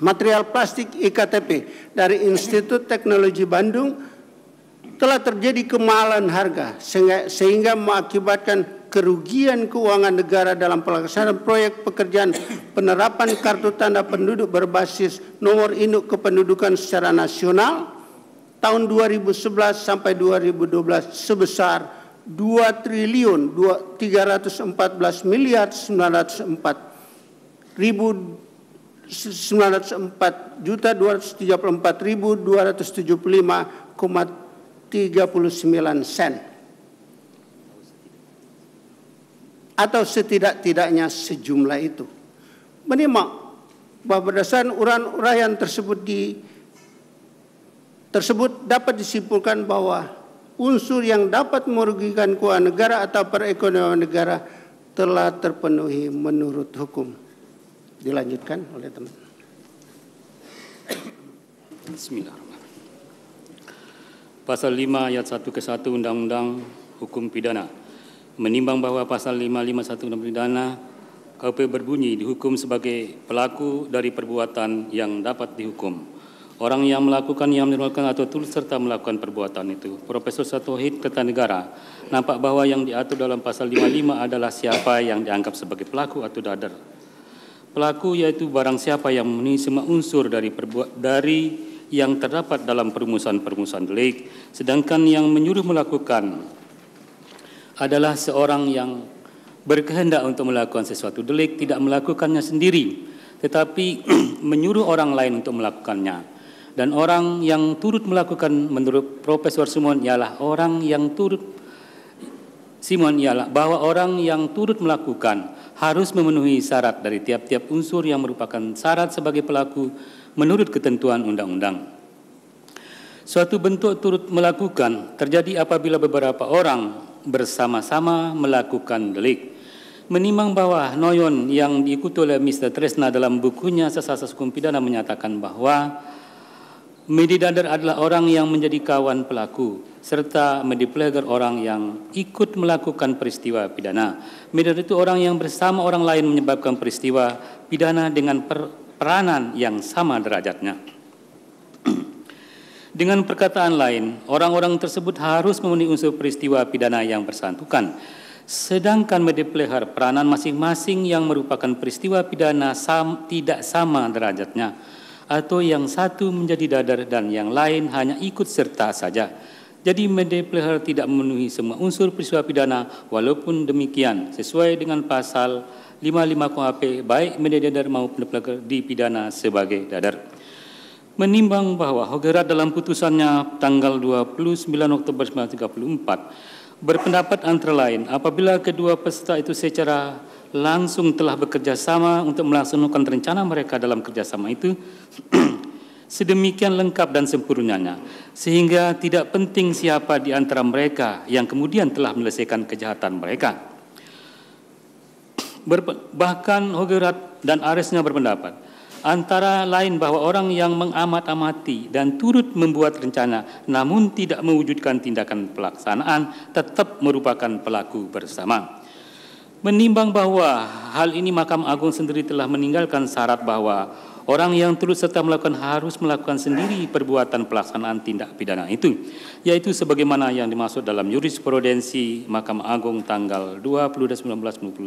material plastik IKTP dari Institut Teknologi Bandung telah terjadi kemahalan harga sehingga mengakibatkan kerugian keuangan negara dalam pelaksanaan proyek pekerjaan penerapan kartu tanda penduduk berbasis nomor induk kependudukan secara nasional tahun 2011 sampai 2012 sebesar 2 triliun 314 miliar 904 ribu 904 juta 234 ribu 39 sen atau setidak-tidaknya sejumlah itu. Menyimak bahwa berdasarkan uraian-uraian tersebut di tersebut dapat disimpulkan bahwa unsur yang dapat merugikan keuangan negara atau perekonomian negara telah terpenuhi menurut hukum. Dilanjutkan oleh teman. Bismillahirrahmanirrahim. Pasal 5 ayat 1 ke 1 Undang-Undang Hukum Pidana menimbang bahwa pasal 551 Undang undang Pidana KUP berbunyi dihukum sebagai pelaku dari perbuatan yang dapat dihukum. Orang yang melakukan yang menimbulkan atau turut serta melakukan perbuatan itu. Profesor Satohid Ketanegara nampak bahwa yang diatur dalam pasal 55 adalah siapa yang dianggap sebagai pelaku atau dadar. Pelaku yaitu barang siapa yang memenuhi semua unsur dari perbuat dari yang terdapat dalam perumusan-perumusan delik, sedangkan yang menyuruh melakukan adalah seorang yang berkehendak untuk melakukan sesuatu delik tidak melakukannya sendiri, tetapi menyuruh orang lain untuk melakukannya. Dan orang yang turut melakukan menurut Profesor Simon ialah orang yang turut Simon ialah bahwa orang yang turut melakukan harus memenuhi syarat dari tiap-tiap unsur yang merupakan syarat sebagai pelaku menurut ketentuan undang-undang. Suatu bentuk turut melakukan terjadi apabila beberapa orang bersama-sama melakukan delik. Menimbang bahwa Noyon yang diikuti oleh Mr. Tresna dalam bukunya Sesasas Hukum Pidana menyatakan bahwa medidader adalah orang yang menjadi kawan pelaku serta Pleger orang yang ikut melakukan peristiwa pidana. Medidader itu orang yang bersama orang lain menyebabkan peristiwa pidana dengan per peranan yang sama derajatnya. Dengan perkataan lain, orang-orang tersebut harus memenuhi unsur peristiwa pidana yang bersangkutan. Sedangkan medepleher peranan masing-masing yang merupakan peristiwa pidana sam, tidak sama derajatnya, atau yang satu menjadi dadar dan yang lain hanya ikut serta saja. Jadi medepleher tidak memenuhi semua unsur peristiwa pidana, walaupun demikian sesuai dengan pasal 55 KUHP baik media dadar maupun dipidana sebagai dadar. Menimbang bahwa Hogerat dalam putusannya tanggal 29 Oktober 1934 berpendapat antara lain apabila kedua peserta itu secara langsung telah bekerja sama untuk melaksanakan rencana mereka dalam kerjasama itu sedemikian lengkap dan sempurnanya, sehingga tidak penting siapa di antara mereka yang kemudian telah menyelesaikan kejahatan mereka bahkan Hogerat dan Aresnya berpendapat antara lain bahwa orang yang mengamat-amati dan turut membuat rencana namun tidak mewujudkan tindakan pelaksanaan tetap merupakan pelaku bersama. Menimbang bahwa hal ini Makam Agung sendiri telah meninggalkan syarat bahwa orang yang turut serta melakukan harus melakukan sendiri perbuatan pelaksanaan tindak pidana itu yaitu sebagaimana yang dimaksud dalam jurisprudensi Makam Agung tanggal 20 1995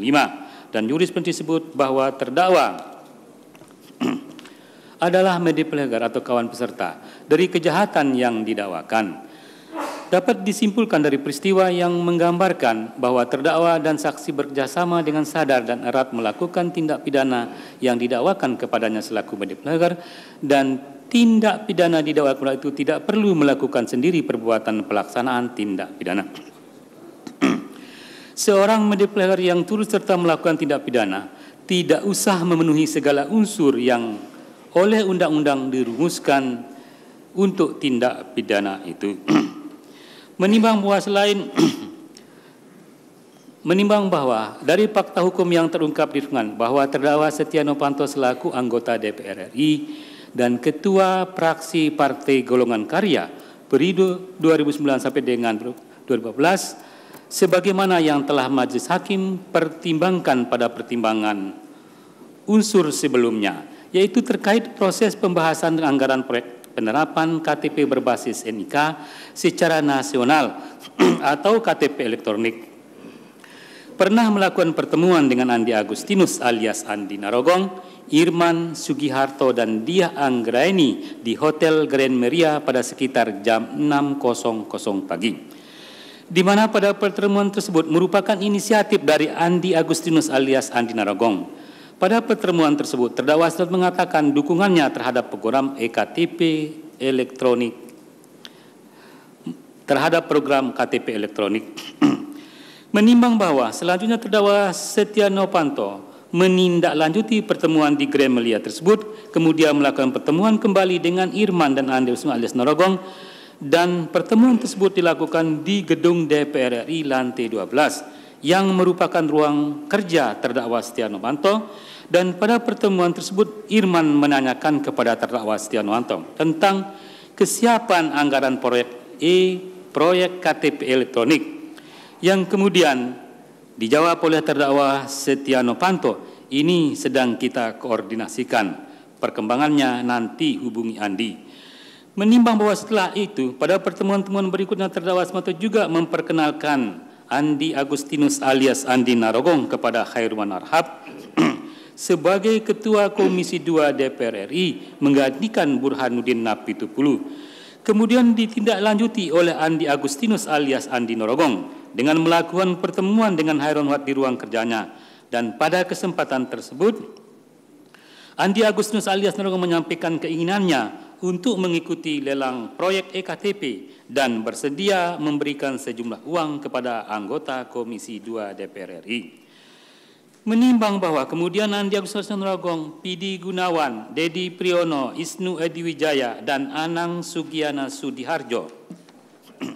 dan jurisprudensi sebut bahwa terdakwa adalah medipelegar atau kawan peserta dari kejahatan yang didakwakan. Dapat disimpulkan dari peristiwa yang menggambarkan bahwa terdakwa dan saksi bekerjasama dengan sadar dan erat melakukan tindak pidana yang didakwakan kepadanya selaku medipelegar dan tindak pidana didakwakan itu tidak perlu melakukan sendiri perbuatan pelaksanaan tindak pidana. Seorang media player yang turut serta melakukan tindak pidana tidak usah memenuhi segala unsur yang oleh undang-undang dirumuskan untuk tindak pidana itu. menimbang bahwa selain menimbang bahwa dari fakta hukum yang terungkap di ruangan bahwa terdakwa Setia Novanto selaku anggota DPR RI dan ketua praksi Partai Golongan Karya periode 2009 sampai dengan 2014 sebagaimana yang telah majelis hakim pertimbangkan pada pertimbangan unsur sebelumnya, yaitu terkait proses pembahasan anggaran proyek penerapan KTP berbasis NIK secara nasional atau KTP elektronik. Pernah melakukan pertemuan dengan Andi Agustinus alias Andi Narogong, Irman Sugiharto dan Diah Anggraini di Hotel Grand Meria pada sekitar jam 6.00 pagi di mana pada pertemuan tersebut merupakan inisiatif dari Andi Agustinus alias Andi Narogong. Pada pertemuan tersebut, terdakwa sempat mengatakan dukungannya terhadap program EKTP elektronik terhadap program KTP elektronik. Menimbang bahwa selanjutnya terdakwa Setia Novanto menindaklanjuti pertemuan di Grand tersebut, kemudian melakukan pertemuan kembali dengan Irman dan Andi Usman alias Narogong dan pertemuan tersebut dilakukan di gedung DPR RI lantai 12 yang merupakan ruang kerja terdakwa Setia Novanto dan pada pertemuan tersebut Irman menanyakan kepada terdakwa Setia Novanto tentang kesiapan anggaran proyek E proyek KTP elektronik yang kemudian dijawab oleh terdakwa Setia Novanto ini sedang kita koordinasikan perkembangannya nanti hubungi Andi. Menimbang bahwa setelah itu, pada pertemuan-pertemuan berikutnya terdakwa Asmanto juga memperkenalkan Andi Agustinus alias Andi Narogong kepada Khairwan Arhab sebagai Ketua Komisi 2 DPR RI menggantikan Burhanuddin Tupulu. Kemudian ditindaklanjuti oleh Andi Agustinus alias Andi Narogong dengan melakukan pertemuan dengan Khairwan Wat di ruang kerjanya. Dan pada kesempatan tersebut, Andi Agustinus alias Narogong menyampaikan keinginannya untuk mengikuti lelang proyek EKTP dan bersedia memberikan sejumlah uang kepada anggota Komisi 2 DPR RI. Menimbang bahwa kemudian Andi Agustus Rogong, Pidi Gunawan, Dedi priyono Isnu Ediwijaya, dan Anang Sugiana Sudiharjo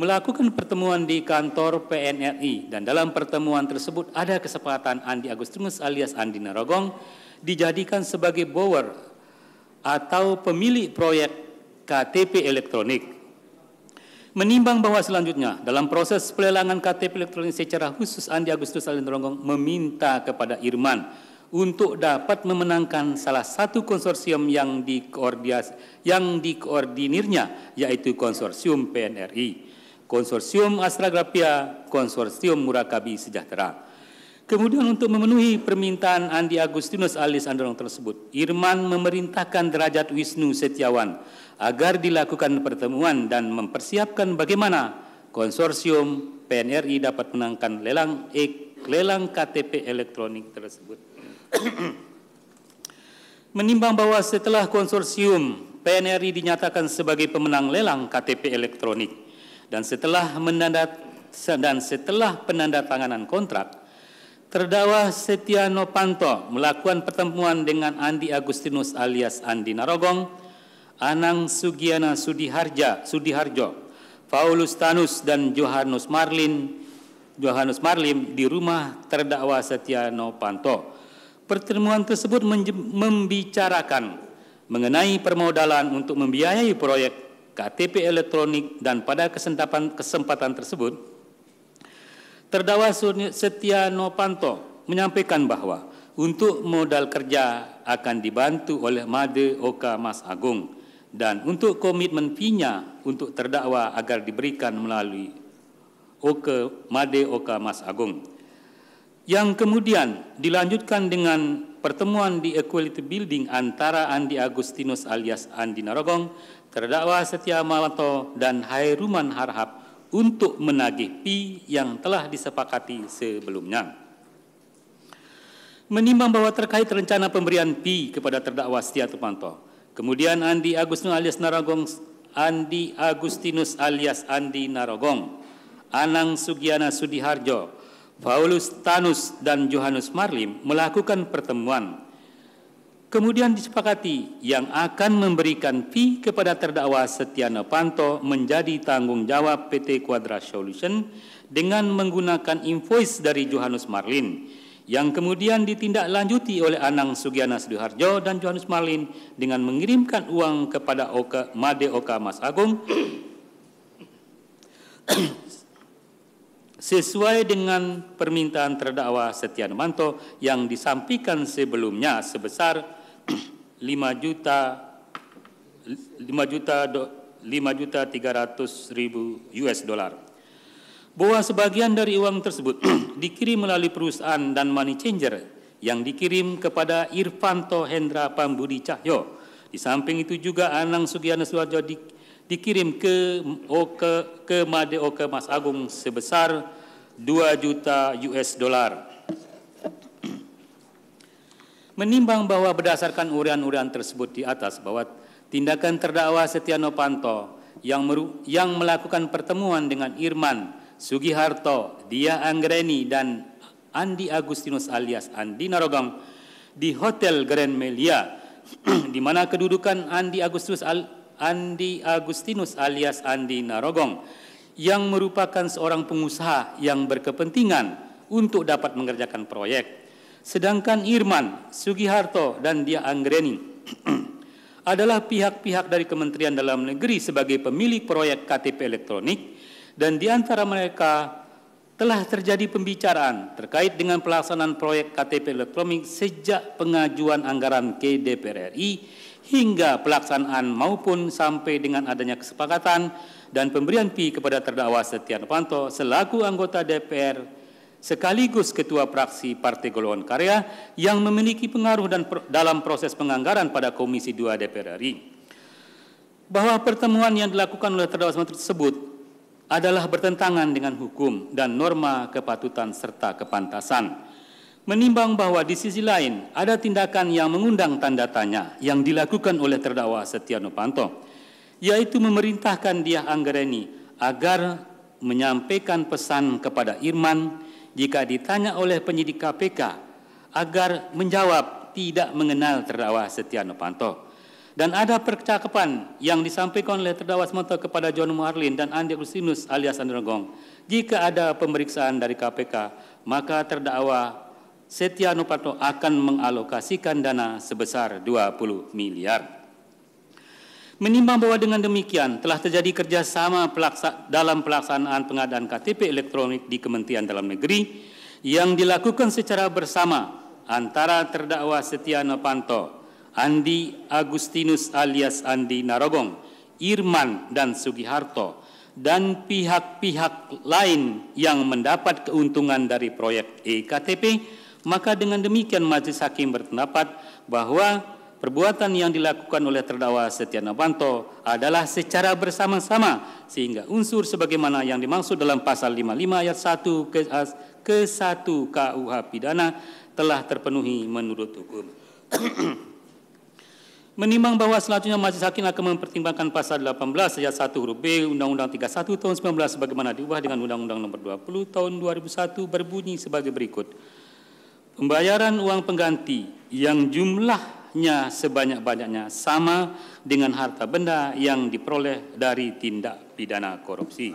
melakukan pertemuan di kantor PNRI dan dalam pertemuan tersebut ada kesempatan Andi Agustinus alias Andi Narogong dijadikan sebagai bower atau pemilik proyek KTP elektronik. Menimbang bahwa selanjutnya dalam proses pelelangan KTP elektronik secara khusus Andi Agustus Alin meminta kepada Irman untuk dapat memenangkan salah satu konsorsium yang, yang dikoordinirnya yaitu konsorsium PNRI, konsorsium Astragrapia, konsorsium Murakabi Sejahtera. Kemudian untuk memenuhi permintaan Andi Agustinus alias Andalong tersebut, Irman memerintahkan derajat Wisnu Setiawan agar dilakukan pertemuan dan mempersiapkan bagaimana konsorsium PNRI dapat menangkan lelang e lelang KTP elektronik tersebut. Menimbang bahwa setelah konsorsium PNRI dinyatakan sebagai pemenang lelang KTP elektronik dan setelah menandat dan setelah penandatanganan kontrak Terdakwa Setia Novanto melakukan pertemuan dengan Andi Agustinus alias Andi Narogong, Anang Sugiana Sudiharja, Sudiharjo, Paulus Tanus dan Johannes Marlin, Johannes Marlim di rumah terdakwa Setia Novanto. Pertemuan tersebut membicarakan mengenai permodalan untuk membiayai proyek KTP elektronik dan pada kesempatan, kesempatan tersebut Terdakwa Setia Novanto menyampaikan bahwa untuk modal kerja akan dibantu oleh Made Oka Mas Agung dan untuk komitmen fee-nya untuk terdakwa agar diberikan melalui Oke Made Oka Mas Agung yang kemudian dilanjutkan dengan pertemuan di Equality Building antara Andi Agustinus alias Andi Narogong, terdakwa Setia Mawanto dan Hairuman Harhab untuk menagih pi yang telah disepakati sebelumnya. Menimbang bahwa terkait rencana pemberian pi kepada terdakwa Setia Tupanto, kemudian Andi Agustinus alias Narogong, Andi Agustinus alias Andi Narogong, Anang Sugiana Sudiharjo, Paulus Tanus dan Johannes Marlim melakukan pertemuan Kemudian disepakati yang akan memberikan fee kepada terdakwa Setia Novanto menjadi tanggung jawab PT Quadra Solution dengan menggunakan invoice dari Johannes Marlin yang kemudian ditindaklanjuti oleh Anang Sugiana Sudiharjo dan Johannes Marlin dengan mengirimkan uang kepada Oka, Made Oka Mas Agung sesuai dengan permintaan terdakwa Setia Novanto yang disampaikan sebelumnya sebesar 5 juta 5 juta 5 juta 300 ribu US dollar. Bahwa sebagian dari uang tersebut dikirim melalui perusahaan dan money changer yang dikirim kepada Irfanto Hendra Pambudi Cahyo. Di samping itu juga Anang Sugiana Suwarjo di, dikirim ke Oke ke Made Oke Mas Agung sebesar 2 juta US dollar menimbang bahwa berdasarkan urian-urian tersebut di atas bahwa tindakan terdakwa Setia Novanto yang yang melakukan pertemuan dengan Irman Sugiharto, Dia Anggreni dan Andi Agustinus alias Andi Narogong di Hotel Grand Melia di mana kedudukan Andi Agustinus al Andi Agustinus alias Andi Narogong yang merupakan seorang pengusaha yang berkepentingan untuk dapat mengerjakan proyek Sedangkan Irman, Sugiharto, dan Dia Anggreni adalah pihak-pihak dari Kementerian Dalam Negeri sebagai pemilik proyek KTP elektronik dan di antara mereka telah terjadi pembicaraan terkait dengan pelaksanaan proyek KTP elektronik sejak pengajuan anggaran ke DPR RI hingga pelaksanaan maupun sampai dengan adanya kesepakatan dan pemberian pi kepada terdakwa Setia Novanto selaku anggota DPR sekaligus ketua praksi Partai Golongan Karya yang memiliki pengaruh dan pro dalam proses penganggaran pada Komisi 2 DPR RI. Bahwa pertemuan yang dilakukan oleh terdakwa tersebut adalah bertentangan dengan hukum dan norma kepatutan serta kepantasan. Menimbang bahwa di sisi lain ada tindakan yang mengundang tanda tanya yang dilakukan oleh terdakwa Setia Novanto, yaitu memerintahkan dia Anggreni agar menyampaikan pesan kepada Irman jika ditanya oleh penyidik KPK agar menjawab tidak mengenal terdakwa Setia Novanto. Dan ada percakapan yang disampaikan oleh terdakwa Semanto kepada John Marlin dan Andi Agustinus alias Androgong. Jika ada pemeriksaan dari KPK, maka terdakwa Setia Novanto akan mengalokasikan dana sebesar 20 miliar. Menimbang bahwa dengan demikian telah terjadi kerjasama pelaksa dalam pelaksanaan pengadaan KTP elektronik di Kementerian Dalam Negeri yang dilakukan secara bersama antara terdakwa Setia Novanto, Andi Agustinus alias Andi Narogong, Irman dan Sugiharto, dan pihak-pihak lain yang mendapat keuntungan dari proyek EKTP, maka dengan demikian Majelis Hakim berpendapat bahwa perbuatan yang dilakukan oleh terdakwa Setia Novanto adalah secara bersama-sama sehingga unsur sebagaimana yang dimaksud dalam pasal 55 ayat 1 ke, ke 1 KUH pidana telah terpenuhi menurut hukum. Menimbang bahwa selanjutnya majelis hakim akan mempertimbangkan pasal 18 ayat 1 huruf B Undang-Undang 31 tahun 19 sebagaimana diubah dengan Undang-Undang nomor 20 tahun 2001 berbunyi sebagai berikut. Pembayaran uang pengganti yang jumlah haknya sebanyak-banyaknya sama dengan harta benda yang diperoleh dari tindak pidana korupsi.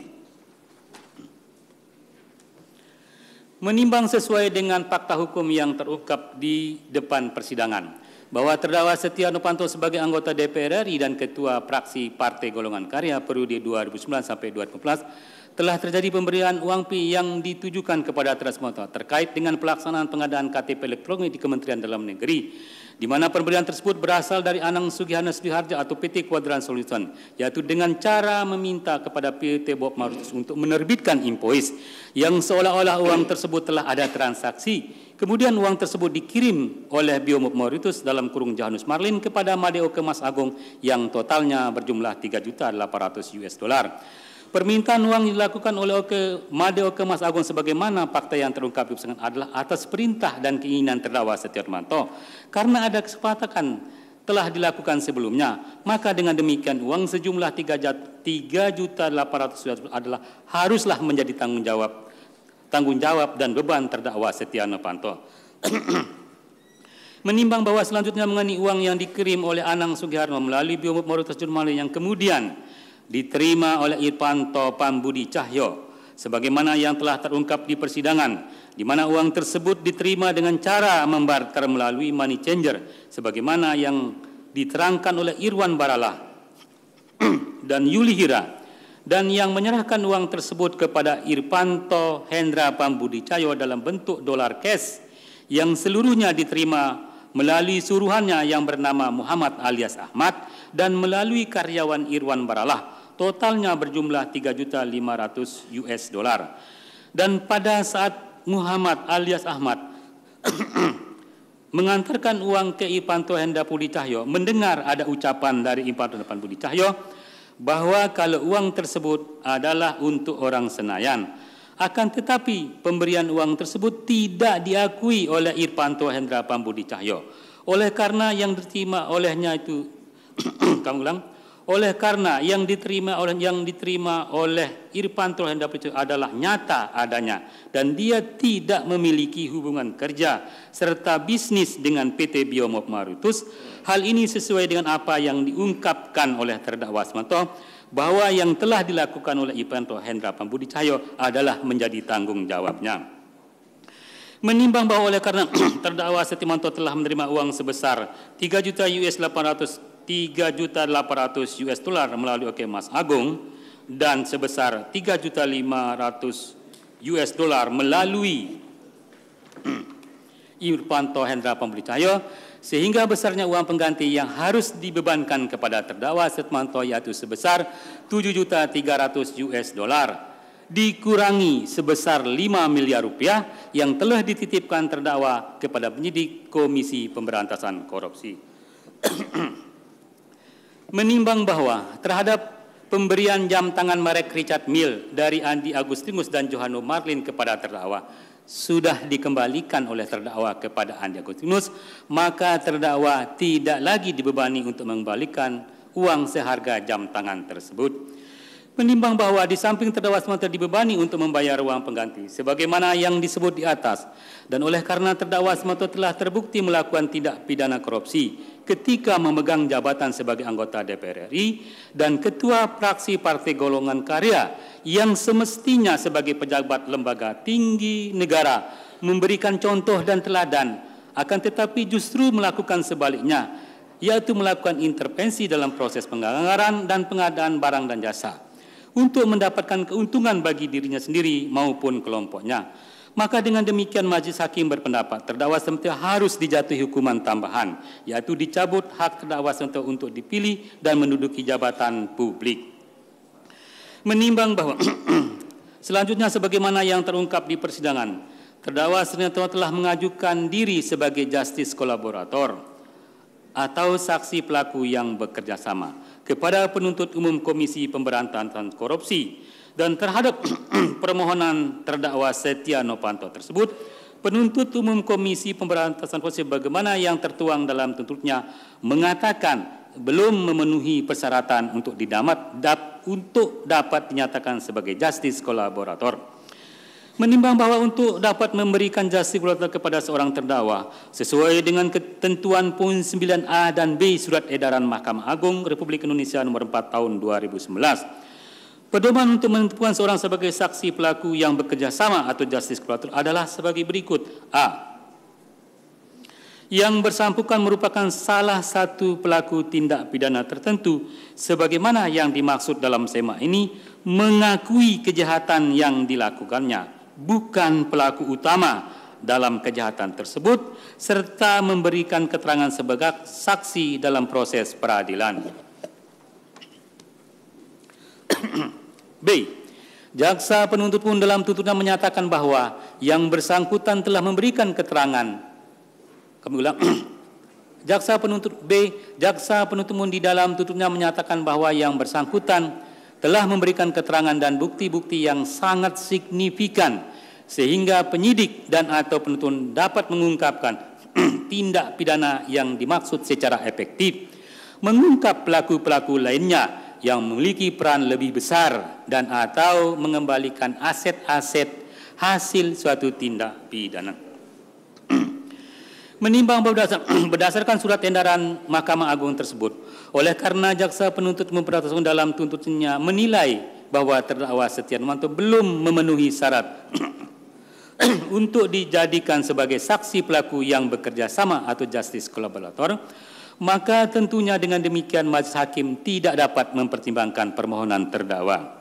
Menimbang sesuai dengan fakta hukum yang terungkap di depan persidangan bahwa terdakwa Setia Novanto sebagai anggota DPR RI dan ketua praksi Partai Golongan Karya periode 2009 sampai 2014 telah terjadi pemberian uang pi yang ditujukan kepada Transmoto terkait dengan pelaksanaan pengadaan KTP elektronik di Kementerian Dalam Negeri di mana pemberian tersebut berasal dari Anang Sugihana Diharja atau PT Kuadran Solution, yaitu dengan cara meminta kepada PT Bob Marus untuk menerbitkan invoice yang seolah-olah uang tersebut telah ada transaksi. Kemudian uang tersebut dikirim oleh Biomob Mauritius dalam kurung Johannes Marlin kepada Madeo Kemas Agung yang totalnya berjumlah 3.800 US Dollar Permintaan uang yang dilakukan oleh Oke Made Oke Mas Agung sebagaimana fakta yang terungkap di adalah atas perintah dan keinginan terdakwa Setia Novanto. Karena ada kesepakatan telah dilakukan sebelumnya, maka dengan demikian uang sejumlah 3 juta 800 adalah haruslah menjadi tanggung jawab tanggung jawab dan beban terdakwa Setia Novanto. Menimbang bahwa selanjutnya mengenai uang yang dikirim oleh Anang Sugiharno melalui biomut terjun yang kemudian diterima oleh Irpanto Pambudi Cahyo sebagaimana yang telah terungkap di persidangan di mana uang tersebut diterima dengan cara membarter melalui money changer sebagaimana yang diterangkan oleh Irwan Baralah dan Yuli Hira dan yang menyerahkan uang tersebut kepada Irpanto Hendra Pambudi Cahyo dalam bentuk dolar cash yang seluruhnya diterima melalui suruhannya yang bernama Muhammad alias Ahmad dan melalui karyawan Irwan Baralah totalnya berjumlah 3.500 US dolar. Dan pada saat Muhammad alias Ahmad mengantarkan uang ke Ipanto Hendapudi Cahyo, mendengar ada ucapan dari Ipanto Hendapudi Cahyo bahwa kalau uang tersebut adalah untuk orang Senayan. Akan tetapi pemberian uang tersebut tidak diakui oleh Irpanto Hendra Pambudi Cahyo. Oleh karena yang diterima olehnya itu, kamu ulang, oleh karena yang diterima oleh yang diterima oleh Irfanto Hendap itu adalah nyata adanya dan dia tidak memiliki hubungan kerja serta bisnis dengan PT Biomop Marutus. Hal ini sesuai dengan apa yang diungkapkan oleh terdakwa Smanto bahwa yang telah dilakukan oleh Irfanto Hendra Pambudi Cahyo adalah menjadi tanggung jawabnya menimbang bahwa oleh karena terdakwa Setimanto telah menerima uang sebesar 3 juta US 800 3.800 US dolar melalui Oke Mas Agung dan sebesar 3.500 US dolar melalui Irfanto Hendra Pembeli Cahyo sehingga besarnya uang pengganti yang harus dibebankan kepada terdakwa Setmanto yaitu sebesar 7.300 US dolar dikurangi sebesar 5 miliar rupiah yang telah dititipkan terdakwa kepada penyidik Komisi Pemberantasan Korupsi. menimbang bahwa terhadap pemberian jam tangan merek Richard Mill dari Andi Agustinus dan Johano Marlin kepada terdakwa sudah dikembalikan oleh terdakwa kepada Andi Agustinus, maka terdakwa tidak lagi dibebani untuk mengembalikan uang seharga jam tangan tersebut menimbang bahwa di samping terdakwa semata dibebani untuk membayar uang pengganti, sebagaimana yang disebut di atas, dan oleh karena terdakwa semata telah terbukti melakukan tindak pidana korupsi ketika memegang jabatan sebagai anggota DPR RI dan ketua praksi Partai Golongan Karya yang semestinya sebagai pejabat lembaga tinggi negara memberikan contoh dan teladan, akan tetapi justru melakukan sebaliknya, yaitu melakukan intervensi dalam proses penganggaran dan pengadaan barang dan jasa untuk mendapatkan keuntungan bagi dirinya sendiri maupun kelompoknya. Maka dengan demikian Majlis hakim berpendapat terdakwa sementara harus dijatuhi hukuman tambahan yaitu dicabut hak terdakwa sementara untuk dipilih dan menduduki jabatan publik. Menimbang bahwa selanjutnya sebagaimana yang terungkap di persidangan, terdakwa sementara telah mengajukan diri sebagai justice kolaborator atau saksi pelaku yang bekerja sama kepada penuntut umum Komisi Pemberantasan Korupsi dan terhadap permohonan terdakwa Setia Novanto tersebut, penuntut umum Komisi Pemberantasan Korupsi bagaimana yang tertuang dalam tuntutnya mengatakan belum memenuhi persyaratan untuk didamat dap, untuk dapat dinyatakan sebagai justice kolaborator menimbang bahwa untuk dapat memberikan justice collateral kepada seorang terdakwa sesuai dengan ketentuan poin 9A dan B Surat Edaran Mahkamah Agung Republik Indonesia Nomor 4 Tahun 2011 Pedoman untuk menentukan seorang sebagai saksi pelaku yang bekerja sama atau justice collateral adalah sebagai berikut. A. Yang bersangkutan merupakan salah satu pelaku tindak pidana tertentu sebagaimana yang dimaksud dalam sema ini mengakui kejahatan yang dilakukannya bukan pelaku utama dalam kejahatan tersebut serta memberikan keterangan sebagai saksi dalam proses peradilan. B. Jaksa penuntut pun dalam tuntutan menyatakan bahwa yang bersangkutan telah memberikan keterangan. Kami ulang. jaksa penuntut B. Jaksa penuntut umum di dalam tuntutannya menyatakan bahwa yang bersangkutan telah memberikan keterangan dan bukti-bukti yang sangat signifikan sehingga penyidik dan atau penuntut dapat mengungkapkan tindak pidana yang dimaksud secara efektif, mengungkap pelaku-pelaku lainnya yang memiliki peran lebih besar dan atau mengembalikan aset-aset hasil suatu tindak pidana menimbang berdasarkan, berdasarkan surat edaran Mahkamah Agung tersebut. Oleh karena jaksa penuntut memperhatikan dalam tuntutannya menilai bahwa terdakwa Setia Novanto belum memenuhi syarat untuk dijadikan sebagai saksi pelaku yang bekerja sama atau justice collaborator, maka tentunya dengan demikian majelis hakim tidak dapat mempertimbangkan permohonan terdakwa.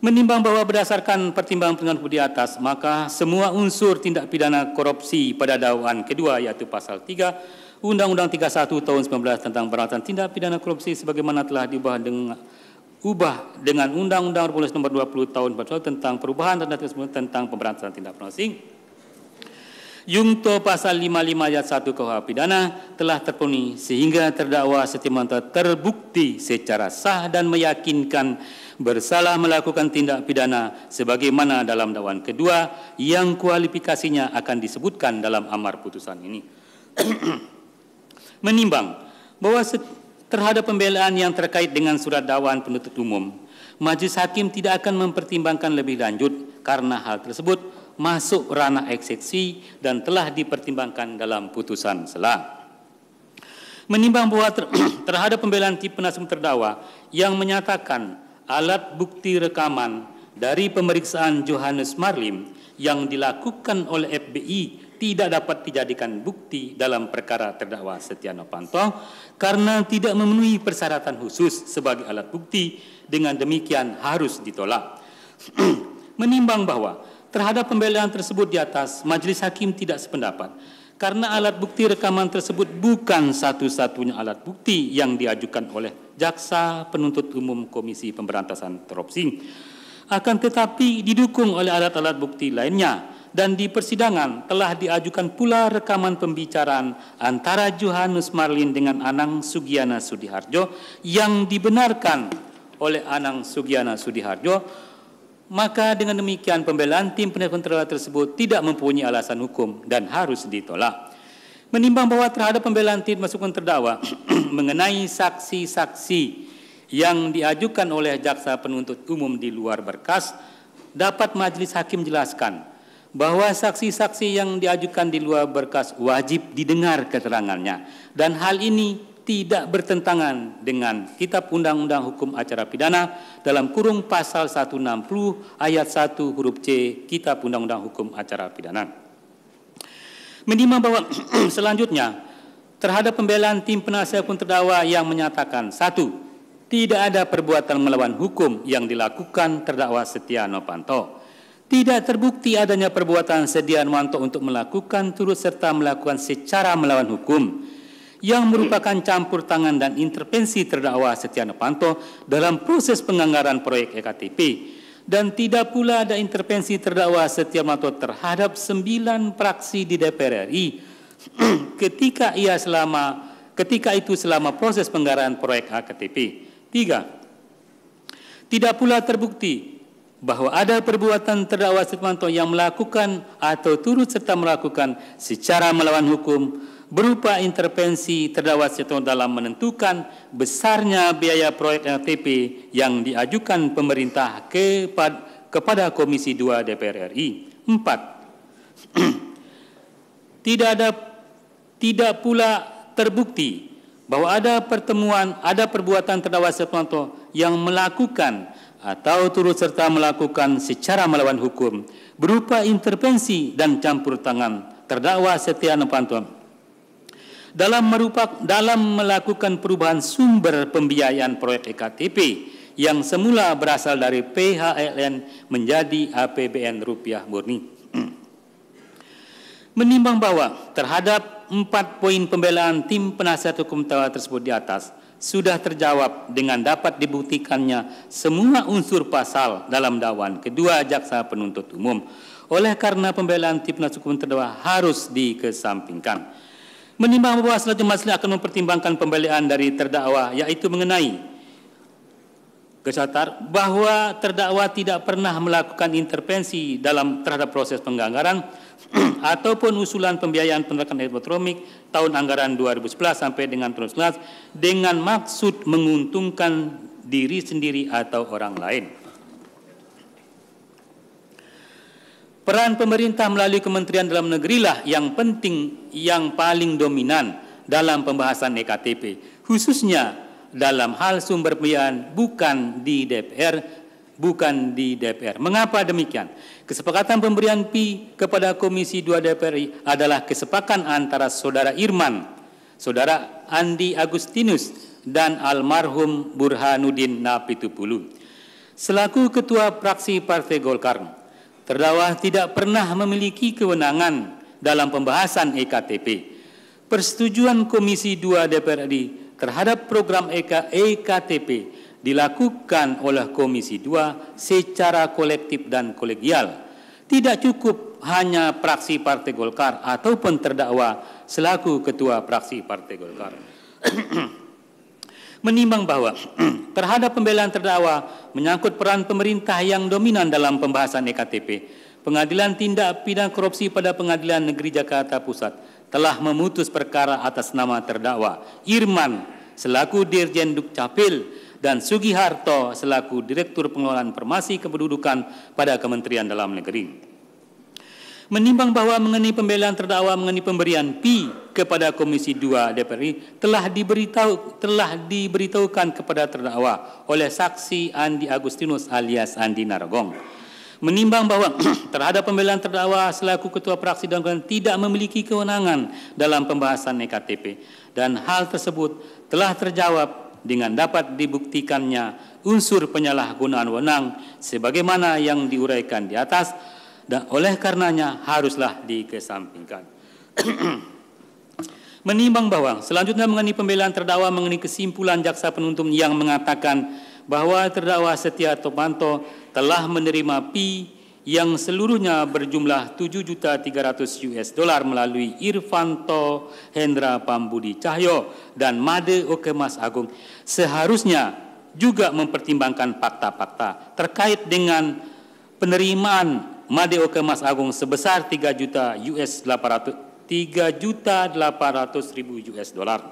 Menimbang bahwa berdasarkan pertimbangan-pertimbangan di atas, maka semua unsur tindak pidana korupsi pada dakwaan kedua yaitu pasal 3 Undang-Undang 31 tahun 19 tentang peralatan tindak pidana korupsi sebagaimana telah diubah dengan ubah dengan Undang-Undang Republik Nomor 20 tahun 2000 tentang perubahan tentang pemberantasan tindak pidana Sing, Yungto pasal 55 ayat 1 KUH pidana telah terpenuhi sehingga terdakwa setimanta terbukti secara sah dan meyakinkan bersalah melakukan tindak pidana sebagaimana dalam dakwaan kedua yang kualifikasinya akan disebutkan dalam amar putusan ini. Menimbang bahwa terhadap pembelaan yang terkait dengan surat dakwaan penuntut umum, majelis hakim tidak akan mempertimbangkan lebih lanjut karena hal tersebut masuk ranah eksepsi dan telah dipertimbangkan dalam putusan selah menimbang bahwa ter terhadap pembelaan tipe penasihat terdakwa yang menyatakan alat bukti rekaman dari pemeriksaan Johannes Marlim yang dilakukan oleh FBI tidak dapat dijadikan bukti dalam perkara terdakwa Setia Novanto karena tidak memenuhi persyaratan khusus sebagai alat bukti dengan demikian harus ditolak. Menimbang bahwa terhadap pembelaan tersebut di atas majelis hakim tidak sependapat karena alat bukti rekaman tersebut bukan satu-satunya alat bukti yang diajukan oleh jaksa penuntut umum Komisi Pemberantasan Korupsi. Akan tetapi didukung oleh alat-alat bukti lainnya dan di persidangan telah diajukan pula rekaman pembicaraan antara Johannes Marlin dengan Anang Sugiana Sudiharjo yang dibenarkan oleh Anang Sugiana Sudiharjo maka dengan demikian pembelaan tim terdakwa tersebut tidak mempunyai alasan hukum dan harus ditolak. Menimbang bahwa terhadap pembelaan tim masukan terdakwa mengenai saksi-saksi yang diajukan oleh jaksa penuntut umum di luar berkas, dapat majelis hakim jelaskan bahwa saksi-saksi yang diajukan di luar berkas wajib didengar keterangannya dan hal ini tidak bertentangan dengan Kitab Undang-Undang Hukum Acara Pidana dalam kurung pasal 160 ayat 1 huruf C Kitab Undang-Undang Hukum Acara Pidana. Menimbang bahwa selanjutnya terhadap pembelaan tim penasihat pun terdakwa yang menyatakan satu, tidak ada perbuatan melawan hukum yang dilakukan terdakwa Setia Novanto. Tidak terbukti adanya perbuatan Setia Novanto untuk melakukan turut serta melakukan secara melawan hukum yang merupakan campur tangan dan intervensi terdakwa Setia Novanto dalam proses penganggaran proyek EKTP dan tidak pula ada intervensi terdakwa Setia Novanto terhadap sembilan praksi di DPR RI ketika ia selama ketika itu selama proses penganggaran proyek EKTP. Tiga, tidak pula terbukti bahwa ada perbuatan terdakwa Setia Novanto yang melakukan atau turut serta melakukan secara melawan hukum berupa intervensi terdakwa Setia dalam menentukan besarnya biaya proyek LTP yang diajukan pemerintah kepada, kepada Komisi 2 DPR RI. 4. tidak ada tidak pula terbukti bahwa ada pertemuan, ada perbuatan terdakwa Setia yang melakukan atau turut serta melakukan secara melawan hukum berupa intervensi dan campur tangan terdakwa Setia Novanto dalam merupak, dalam melakukan perubahan sumber pembiayaan proyek EKTP yang semula berasal dari PHLN menjadi APBN rupiah murni. Menimbang bahwa terhadap empat poin pembelaan tim penasihat hukum terdakwa tersebut di atas sudah terjawab dengan dapat dibuktikannya semua unsur pasal dalam dakwaan kedua jaksa penuntut umum. Oleh karena pembelaan tim penasihat hukum terdakwa harus dikesampingkan menimbang bahwa selanjutnya majelis akan mempertimbangkan pembelaan dari terdakwa yaitu mengenai kesatar bahwa terdakwa tidak pernah melakukan intervensi dalam terhadap proses penganggaran ataupun usulan pembiayaan penerapan elektronik tahun anggaran 2011 sampai dengan 2019 dengan maksud menguntungkan diri sendiri atau orang lain. Peran pemerintah melalui Kementerian Dalam Negeri lah yang penting yang paling dominan dalam pembahasan EKTP, khususnya dalam hal sumber pembiayaan bukan di DPR, bukan di DPR. Mengapa demikian? Kesepakatan pemberian pi kepada Komisi 2 DPR adalah kesepakatan antara saudara Irman, saudara Andi Agustinus, dan almarhum Burhanuddin Napitupulu. Selaku Ketua Praksi Partai Golkar, Terdakwa tidak pernah memiliki kewenangan dalam pembahasan EKTP. Persetujuan Komisi 2 DPR RI terhadap program EK, EKTP dilakukan oleh Komisi 2 secara kolektif dan kolegial. Tidak cukup hanya praksi Partai Golkar ataupun terdakwa selaku ketua praksi Partai Golkar. menimbang bahwa terhadap pembelaan terdakwa menyangkut peran pemerintah yang dominan dalam pembahasan EKTP, Pengadilan Tindak Pidana Korupsi pada Pengadilan Negeri Jakarta Pusat telah memutus perkara atas nama terdakwa Irman selaku Dirjen Dukcapil dan Sugiharto selaku Direktur Pengelolaan Permasi Kependudukan pada Kementerian Dalam Negeri menimbang bahwa mengenai pembelaan terdakwa mengenai pemberian pi kepada Komisi 2 DPR RI telah diberitahu telah diberitahukan kepada terdakwa oleh saksi Andi Agustinus alias Andi Narogong. Menimbang bahwa terhadap pembelaan terdakwa selaku ketua praksi dan tidak memiliki kewenangan dalam pembahasan EKTP dan hal tersebut telah terjawab dengan dapat dibuktikannya unsur penyalahgunaan wewenang sebagaimana yang diuraikan di atas dan oleh karenanya haruslah dikesampingkan. Menimbang bahwa selanjutnya mengenai pembelaan terdakwa mengenai kesimpulan jaksa penuntut yang mengatakan bahwa terdakwa Setia Topanto telah menerima pi yang seluruhnya berjumlah juta 7.300 US dolar melalui Irfanto Hendra Pambudi Cahyo dan Made Okemas Agung seharusnya juga mempertimbangkan fakta-fakta terkait dengan penerimaan Madeo Mas Agung sebesar 3 juta US 800 3 juta 800 ribu US dolar.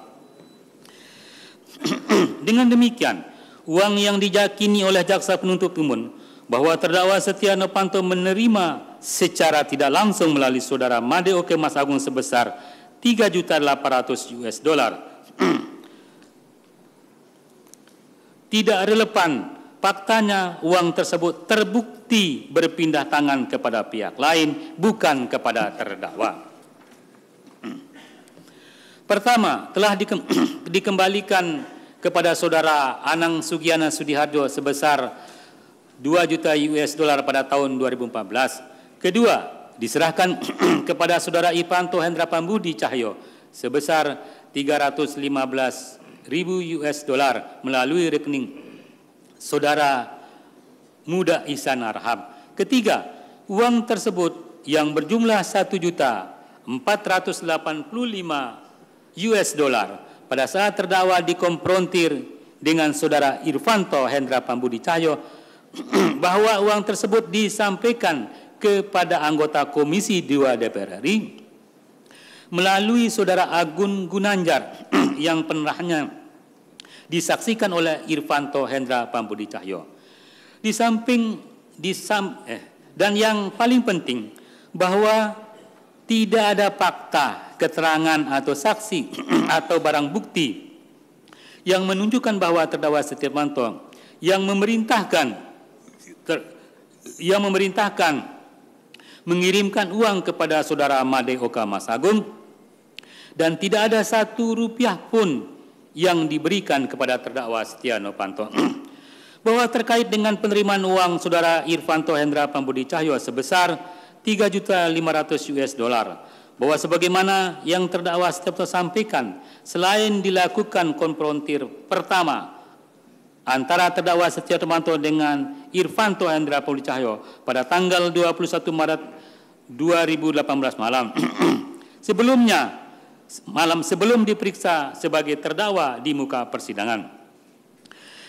Dengan demikian, uang yang dijakini oleh jaksa penuntut umum bahwa terdakwa Setia Novanto menerima secara tidak langsung melalui saudara Madeo Mas Agung sebesar 3 juta 800 US dolar. tidak relevan faktanya uang tersebut terbukti bukti berpindah tangan kepada pihak lain, bukan kepada terdakwa. Pertama, telah dikembalikan kepada saudara Anang Sugiana Sudiharjo sebesar 2 juta US dollar pada tahun 2014. Kedua, diserahkan kepada saudara Ipanto Hendra Pambudi Cahyo sebesar 315 ribu US dollar melalui rekening saudara Muda Ihsan Arham. Ketiga, uang tersebut yang berjumlah 1 juta 485 US dollar pada saat terdakwa dikomprontir dengan saudara Irfanto Hendra Pambudi Cahyo bahwa uang tersebut disampaikan kepada anggota Komisi 2 DPR RI melalui saudara Agun Gunanjar yang pernahnya disaksikan oleh Irfanto Hendra Pambudi Cahyo. Di samping di sam, eh, dan yang paling penting bahwa tidak ada fakta, keterangan atau saksi atau barang bukti yang menunjukkan bahwa terdakwa Setia Novanto yang memerintahkan ter, yang memerintahkan mengirimkan uang kepada saudara Made Oka Mas Agung dan tidak ada satu rupiah pun yang diberikan kepada terdakwa Setia Novanto. bahwa terkait dengan penerimaan uang saudara Irfanto Hendra Pambudi Cahyo sebesar juta 3.500 US dollar bahwa sebagaimana yang terdakwa setiap sampaikan selain dilakukan konfrontir pertama antara terdakwa Setia Novanto dengan Irfanto Hendra Pambudi Cahyo pada tanggal 21 Maret 2018 malam sebelumnya malam sebelum diperiksa sebagai terdakwa di muka persidangan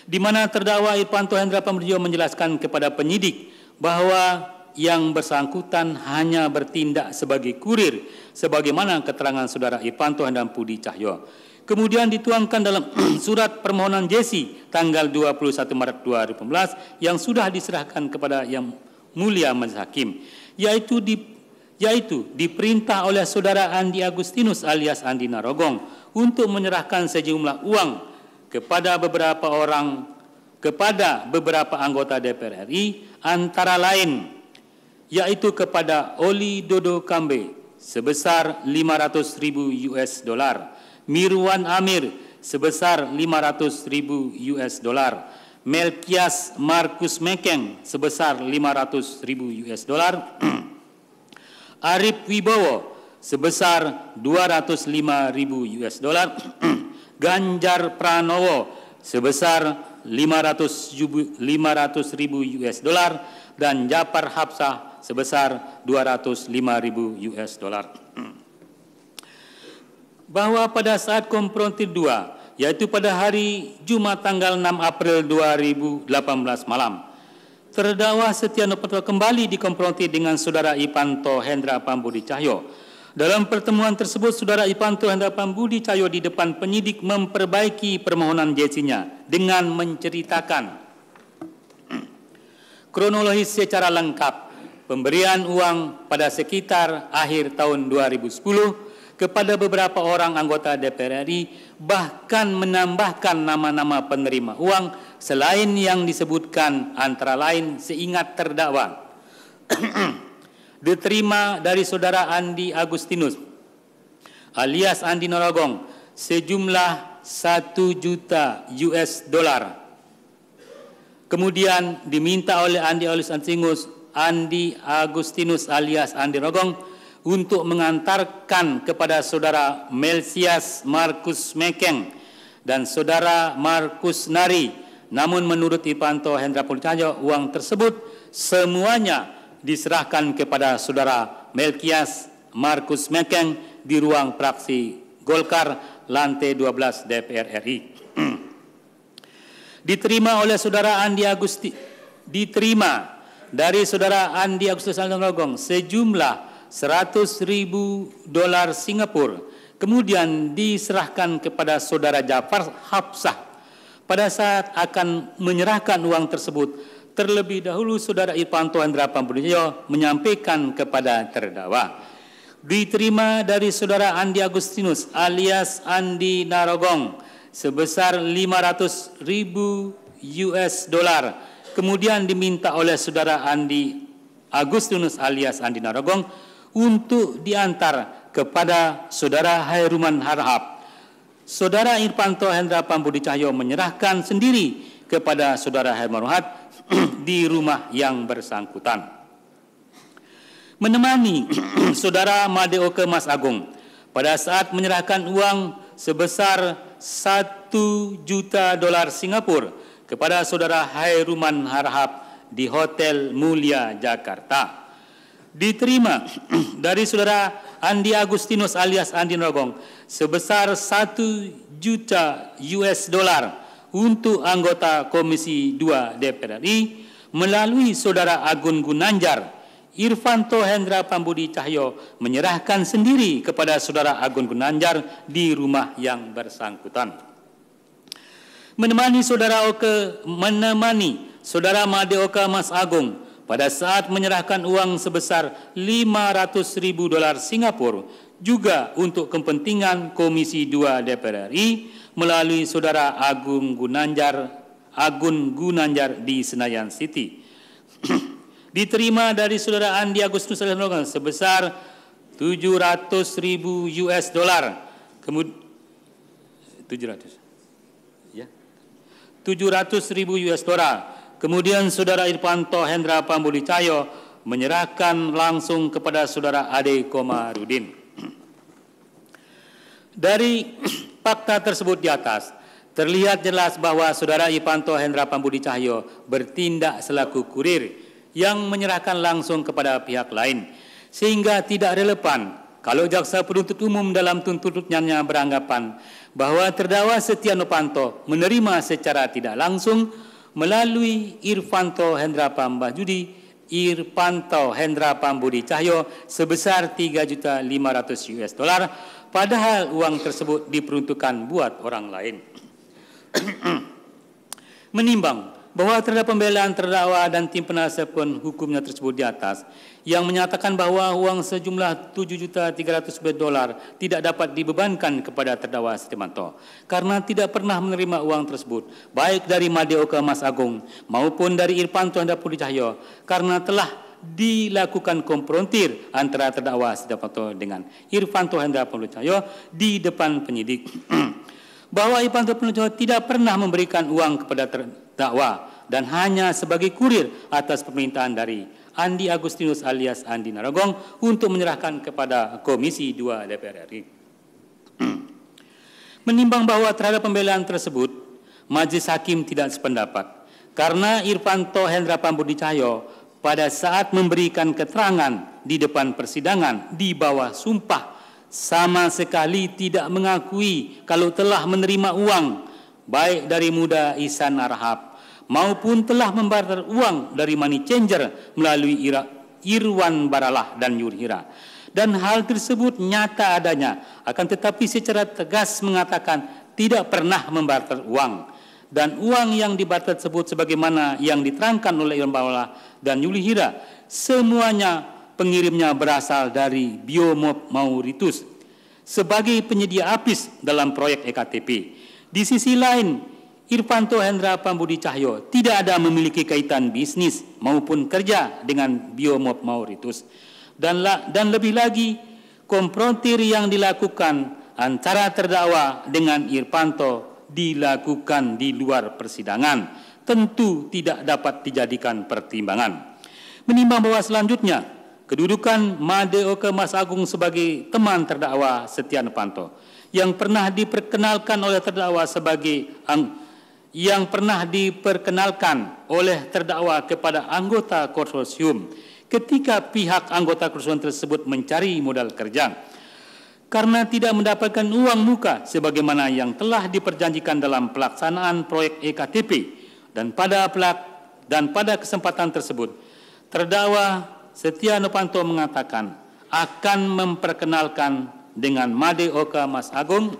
di mana terdakwa Irpanto Hendra Pambudiono menjelaskan kepada penyidik bahwa yang bersangkutan hanya bertindak sebagai kurir sebagaimana keterangan saudara Irpanto Hendra Pudi Cahyo. Kemudian dituangkan dalam surat permohonan Jesse tanggal 21 Maret 2015 yang sudah diserahkan kepada yang mulia Majelis Hakim, yaitu di yaitu diperintah oleh saudara Andi Agustinus alias Andi Narogong untuk menyerahkan sejumlah uang kepada beberapa orang kepada beberapa anggota DPR RI antara lain yaitu kepada Oli Dodo Kambe sebesar 500 ribu US dollar Mirwan Amir sebesar 500 ribu US dollar Melkias Markus Mekeng sebesar 500 ribu US dollar Arif Wibowo sebesar 205 ribu US dollar Ganjar Pranowo sebesar 500 ribu US dolar dan Japar Hapsah sebesar 205 ribu US dolar. Bahwa pada saat konfrontir 2, yaitu pada hari Jumat tanggal 6 April 2018 malam, terdakwa Setia Novanto kembali dikonfrontir dengan saudara Ipanto Hendra Pambudi Cahyo dalam pertemuan tersebut, Saudara Ipanto Hendrapan Budi Cayo di depan penyidik memperbaiki permohonan JC-nya dengan menceritakan kronologis secara lengkap pemberian uang pada sekitar akhir tahun 2010 kepada beberapa orang anggota DPR RI bahkan menambahkan nama-nama penerima uang selain yang disebutkan antara lain seingat terdakwa. diterima dari saudara Andi Agustinus alias Andi Norogong, sejumlah 1 juta US dollar. Kemudian diminta oleh Andi Olus Antingus Andi Agustinus alias Andi Rogong untuk mengantarkan kepada saudara Melsias Markus Mekeng dan saudara Markus Nari. Namun menurut Ipanto Hendra Pulcanyo, uang tersebut semuanya diserahkan kepada saudara Melkias Markus Mekeng di ruang praksi Golkar lantai 12 DPR RI. diterima oleh saudara Andi Agusti diterima dari saudara Andi Agustus Alnogong sejumlah 100.000 ribu dolar Singapura kemudian diserahkan kepada saudara Jafar Hafsah pada saat akan menyerahkan uang tersebut Terlebih dahulu Saudara Irpanto Hendra Pambudinyo menyampaikan kepada terdakwa diterima dari Saudara Andi Agustinus alias Andi Narogong sebesar 500 ribu US dollar kemudian diminta oleh Saudara Andi Agustinus alias Andi Narogong untuk diantar kepada Saudara Hairuman Harhab. Saudara Irpanto Hendra Pambudi Cahyo menyerahkan sendiri kepada Saudara Hairuman Harhab di rumah yang bersangkutan. Menemani saudara Madeoke Mas Agung pada saat menyerahkan uang sebesar 1 juta dolar Singapura kepada saudara Hairuman Harhab di Hotel Mulia Jakarta. Diterima dari saudara Andi Agustinus alias Andi Nogong sebesar 1 juta US dolar untuk anggota Komisi 2 DPR RI melalui Saudara Agun Gunanjar Irfanto Hendra Pambudi Cahyo menyerahkan sendiri kepada Saudara Agun Gunanjar di rumah yang bersangkutan. Menemani Saudara Oke menemani Saudara Madeoka Mas Agung pada saat menyerahkan uang sebesar 500 ribu dolar Singapura juga untuk kepentingan Komisi 2 DPR RI melalui Saudara Agung Gunanjar Agun Gunanjar di Senayan City. Diterima dari Saudara Andi Agustus Alhamdulillah sebesar 700 ribu US dolar. Kemudian 700. Ya. 700 ribu US dolar. Kemudian Saudara Irpanto Hendra Pambuli Cayo menyerahkan langsung kepada Saudara Ade Komarudin. Dari Fakta tersebut di atas terlihat jelas bahwa saudara Ipanto Hendra Pambudi Cahyo bertindak selaku kurir yang menyerahkan langsung kepada pihak lain sehingga tidak relevan kalau jaksa penuntut umum dalam tuntutannya beranggapan bahwa terdakwa Setia Novanto menerima secara tidak langsung melalui Irfanto Hendra Pambudi Irfanto Hendra Pambudi Cahyo sebesar 3.500 US dollar padahal uang tersebut diperuntukkan buat orang lain. Menimbang bahwa terhadap pembelaan terdakwa dan tim penasihat pun hukumnya tersebut di atas yang menyatakan bahwa uang sejumlah 7 juta 300 dolar tidak dapat dibebankan kepada terdakwa Setimanto karena tidak pernah menerima uang tersebut baik dari Madeoka Mas Agung maupun dari Irpan Tuan Dapuri Cahyo karena telah dilakukan konfrontir antara terdakwa Sidapanto dengan Irfanto Hendra Penucayo di depan penyidik bahwa Irfanto Penucayo tidak pernah memberikan uang kepada terdakwa dan hanya sebagai kurir atas permintaan dari Andi Agustinus alias Andi Narogong untuk menyerahkan kepada Komisi 2 DPR RI. Menimbang bahwa terhadap pembelaan tersebut, Majelis Hakim tidak sependapat karena Irfanto Hendra Pambudi pada saat memberikan keterangan di depan persidangan di bawah sumpah sama sekali tidak mengakui kalau telah menerima uang baik dari muda Isan Arhab maupun telah membarter uang dari money changer melalui Irwan Baralah dan Yurhira dan hal tersebut nyata adanya akan tetapi secara tegas mengatakan tidak pernah membarter uang dan uang yang dibayar tersebut sebagaimana yang diterangkan oleh Ibn Bawala dan Yuli Hira semuanya pengirimnya berasal dari Biomob Mauritius sebagai penyedia APIS dalam proyek EKTP. Di sisi lain, Irfanto Hendra Pambudi Cahyo tidak ada memiliki kaitan bisnis maupun kerja dengan Biomob Mauritius. Dan, la, dan lebih lagi, komprontir yang dilakukan antara terdakwa dengan Irfanto dilakukan di luar persidangan tentu tidak dapat dijadikan pertimbangan. Menimbang bahwa selanjutnya kedudukan Madeoka Mas Agung sebagai teman terdakwa Setia Novanto yang pernah diperkenalkan oleh terdakwa sebagai yang pernah diperkenalkan oleh terdakwa kepada anggota konsorsium ketika pihak anggota konsorsium tersebut mencari modal kerja karena tidak mendapatkan uang muka sebagaimana yang telah diperjanjikan dalam pelaksanaan proyek EKTP dan pada pelak dan pada kesempatan tersebut terdakwa Setia Novanto mengatakan akan memperkenalkan dengan Made Oka Mas Agung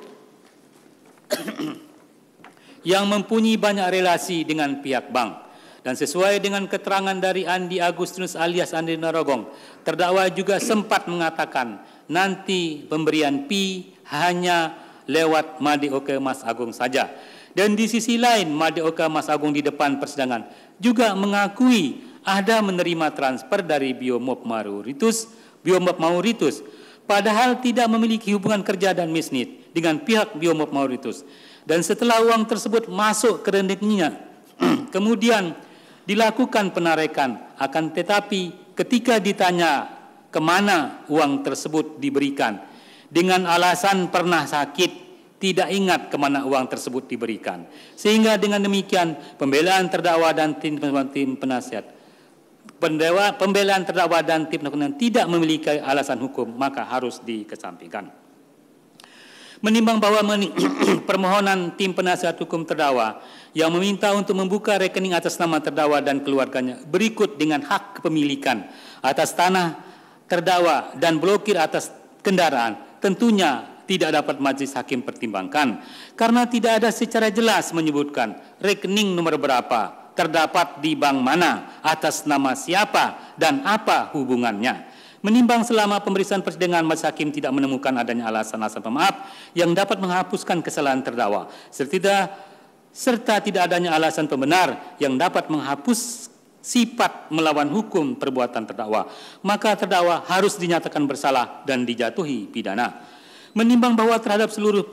yang mempunyai banyak relasi dengan pihak bank dan sesuai dengan keterangan dari Andi Agustinus alias Andi Narogong terdakwa juga sempat mengatakan nanti pemberian P hanya lewat Madeoka Mas Agung saja. Dan di sisi lain Madeoka Mas Agung di depan persidangan juga mengakui ada menerima transfer dari Biomop Mauritius, Biomop Mauritius padahal tidak memiliki hubungan kerja dan bisnis dengan pihak Biomop Mauritius. Dan setelah uang tersebut masuk ke rekeningnya, kemudian dilakukan penarikan. Akan tetapi ketika ditanya kemana uang tersebut diberikan. Dengan alasan pernah sakit, tidak ingat kemana uang tersebut diberikan. Sehingga dengan demikian pembelaan terdakwa dan tim, tim penasihat Pendewa, pembelaan terdakwa dan tim penasihat tidak memiliki alasan hukum maka harus dikesampingkan. Menimbang bahwa meni permohonan tim penasihat hukum terdakwa yang meminta untuk membuka rekening atas nama terdakwa dan keluarganya berikut dengan hak kepemilikan atas tanah terdakwa dan blokir atas kendaraan tentunya tidak dapat majelis hakim pertimbangkan karena tidak ada secara jelas menyebutkan rekening nomor berapa terdapat di bank mana atas nama siapa dan apa hubungannya. Menimbang selama pemeriksaan persidangan majelis Hakim tidak menemukan adanya alasan-alasan pemaaf yang dapat menghapuskan kesalahan terdakwa, serta serta tidak adanya alasan pembenar yang dapat menghapus sifat melawan hukum perbuatan terdakwa, maka terdakwa harus dinyatakan bersalah dan dijatuhi pidana. Menimbang bahwa terhadap seluruh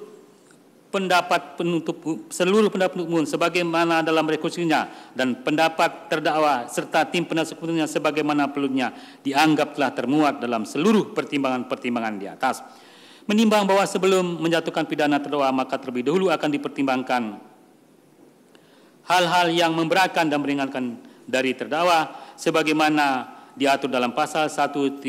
pendapat penutup seluruh pendapat penuntut umum sebagaimana dalam rekonstruksinya dan pendapat terdakwa serta tim penasihat hukumnya sebagaimana perlunya dianggap telah termuat dalam seluruh pertimbangan-pertimbangan di atas. Menimbang bahwa sebelum menjatuhkan pidana terdakwa maka terlebih dahulu akan dipertimbangkan hal-hal yang memberatkan dan meringankan dari terdakwa sebagaimana diatur dalam pasal 197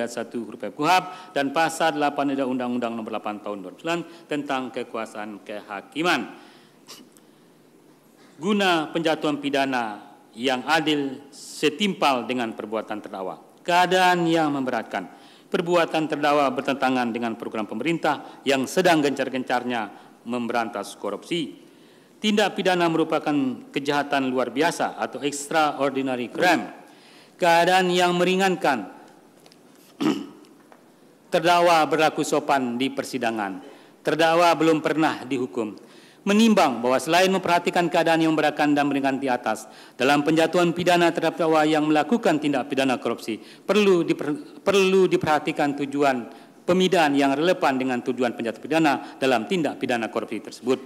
ayat 1 huruf F Kuhap dan pasal 8 Undang-Undang Nomor 8 tahun 2009 tentang kekuasaan kehakiman. Guna penjatuhan pidana yang adil setimpal dengan perbuatan terdakwa. Keadaan yang memberatkan. Perbuatan terdakwa bertentangan dengan program pemerintah yang sedang gencar-gencarnya memberantas korupsi tindak pidana merupakan kejahatan luar biasa atau extraordinary crime. Keadaan yang meringankan terdakwa berlaku sopan di persidangan. Terdakwa belum pernah dihukum. Menimbang bahwa selain memperhatikan keadaan yang berakan dan meringankan di atas, dalam penjatuhan pidana terhadap terdakwa yang melakukan tindak pidana korupsi, perlu, diper, perlu diperhatikan tujuan pemidaan yang relevan dengan tujuan penjatuhan pidana dalam tindak pidana korupsi tersebut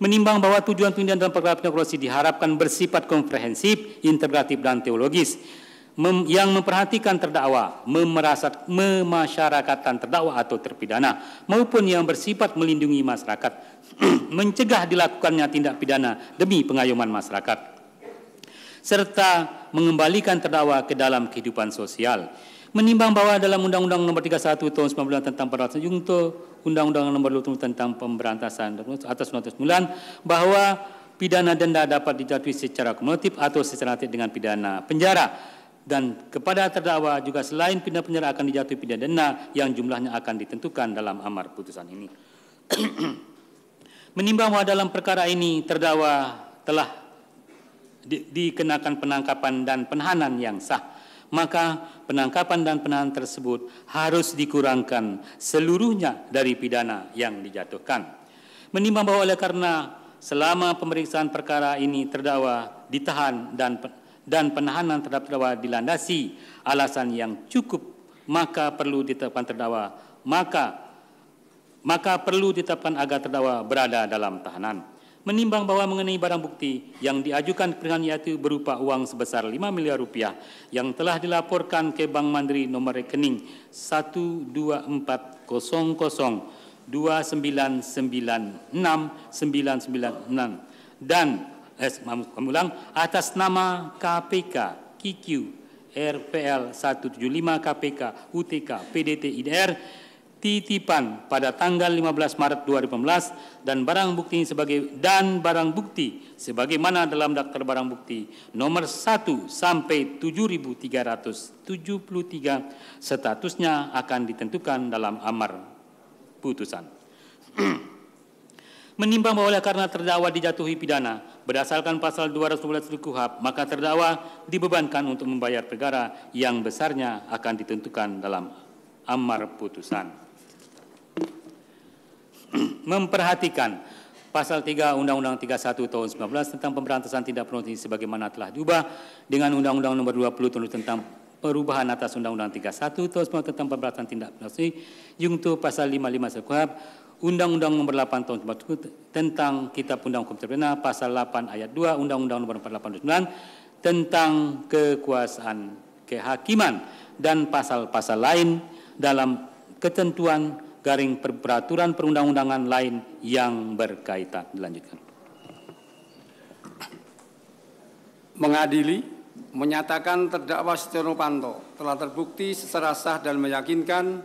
menimbang bahwa tujuan pendidikan dalam perkara psikologi diharapkan bersifat komprehensif, integratif, dan teologis mem yang memperhatikan terdakwa, memerasat, memasyarakatkan terdakwa atau terpidana, maupun yang bersifat melindungi masyarakat, mencegah dilakukannya tindak pidana demi pengayoman masyarakat, serta mengembalikan terdakwa ke dalam kehidupan sosial menimbang bahwa dalam Undang-Undang Nomor 31 Tahun 19 tentang Pemberantasan Junto, Undang-Undang Nomor 20 tentang Pemberantasan atas 1999 bahwa pidana denda dapat dijatuhi secara kumulatif atau secara dengan pidana penjara dan kepada terdakwa juga selain pidana penjara akan dijatuhi pidana denda yang jumlahnya akan ditentukan dalam amar putusan ini. Menimbang bahwa dalam perkara ini terdakwa telah di, dikenakan penangkapan dan penahanan yang sah maka penangkapan dan penahanan tersebut harus dikurangkan seluruhnya dari pidana yang dijatuhkan. Menimbang bahwa oleh karena selama pemeriksaan perkara ini terdakwa ditahan dan dan penahanan terhadap terdakwa dilandasi alasan yang cukup maka perlu ditetapkan terdakwa maka maka perlu ditetapkan agar terdakwa berada dalam tahanan menimbang bahwa mengenai barang bukti yang diajukan keringan yaitu berupa uang sebesar 5 miliar rupiah yang telah dilaporkan ke Bank Mandiri nomor rekening 1240029969996 dan eh, ulang, atas nama KPK KQ RPL 175 KPK UTK PDT IDR titipan pada tanggal 15 Maret 2015 dan barang bukti sebagai dan barang bukti sebagaimana dalam daftar barang bukti nomor 1 sampai 7373 statusnya akan ditentukan dalam amar putusan. Menimbang bahwa karena terdakwa dijatuhi pidana berdasarkan pasal 212 KUHAP, maka terdakwa dibebankan untuk membayar perkara yang besarnya akan ditentukan dalam amar putusan. memperhatikan Pasal 3 Undang-Undang 31 tahun 19 tentang pemberantasan tindak pidana sebagaimana telah diubah dengan Undang-Undang nomor 20 tahun tentang perubahan atas Undang-Undang 31 tahun 19 tentang pemberantasan tindak pidana yungto pasal 55 KUHP Undang-Undang nomor 8 tahun 19 tentang Kitab Undang Hukum Pidana pasal 8 ayat 2 Undang-Undang nomor 48 tentang kekuasaan kehakiman dan pasal-pasal lain dalam ketentuan garing peraturan perundang-undangan lain yang berkaitan. Dilanjutkan. Mengadili, menyatakan terdakwa Setia Novanto telah terbukti secara sah dan meyakinkan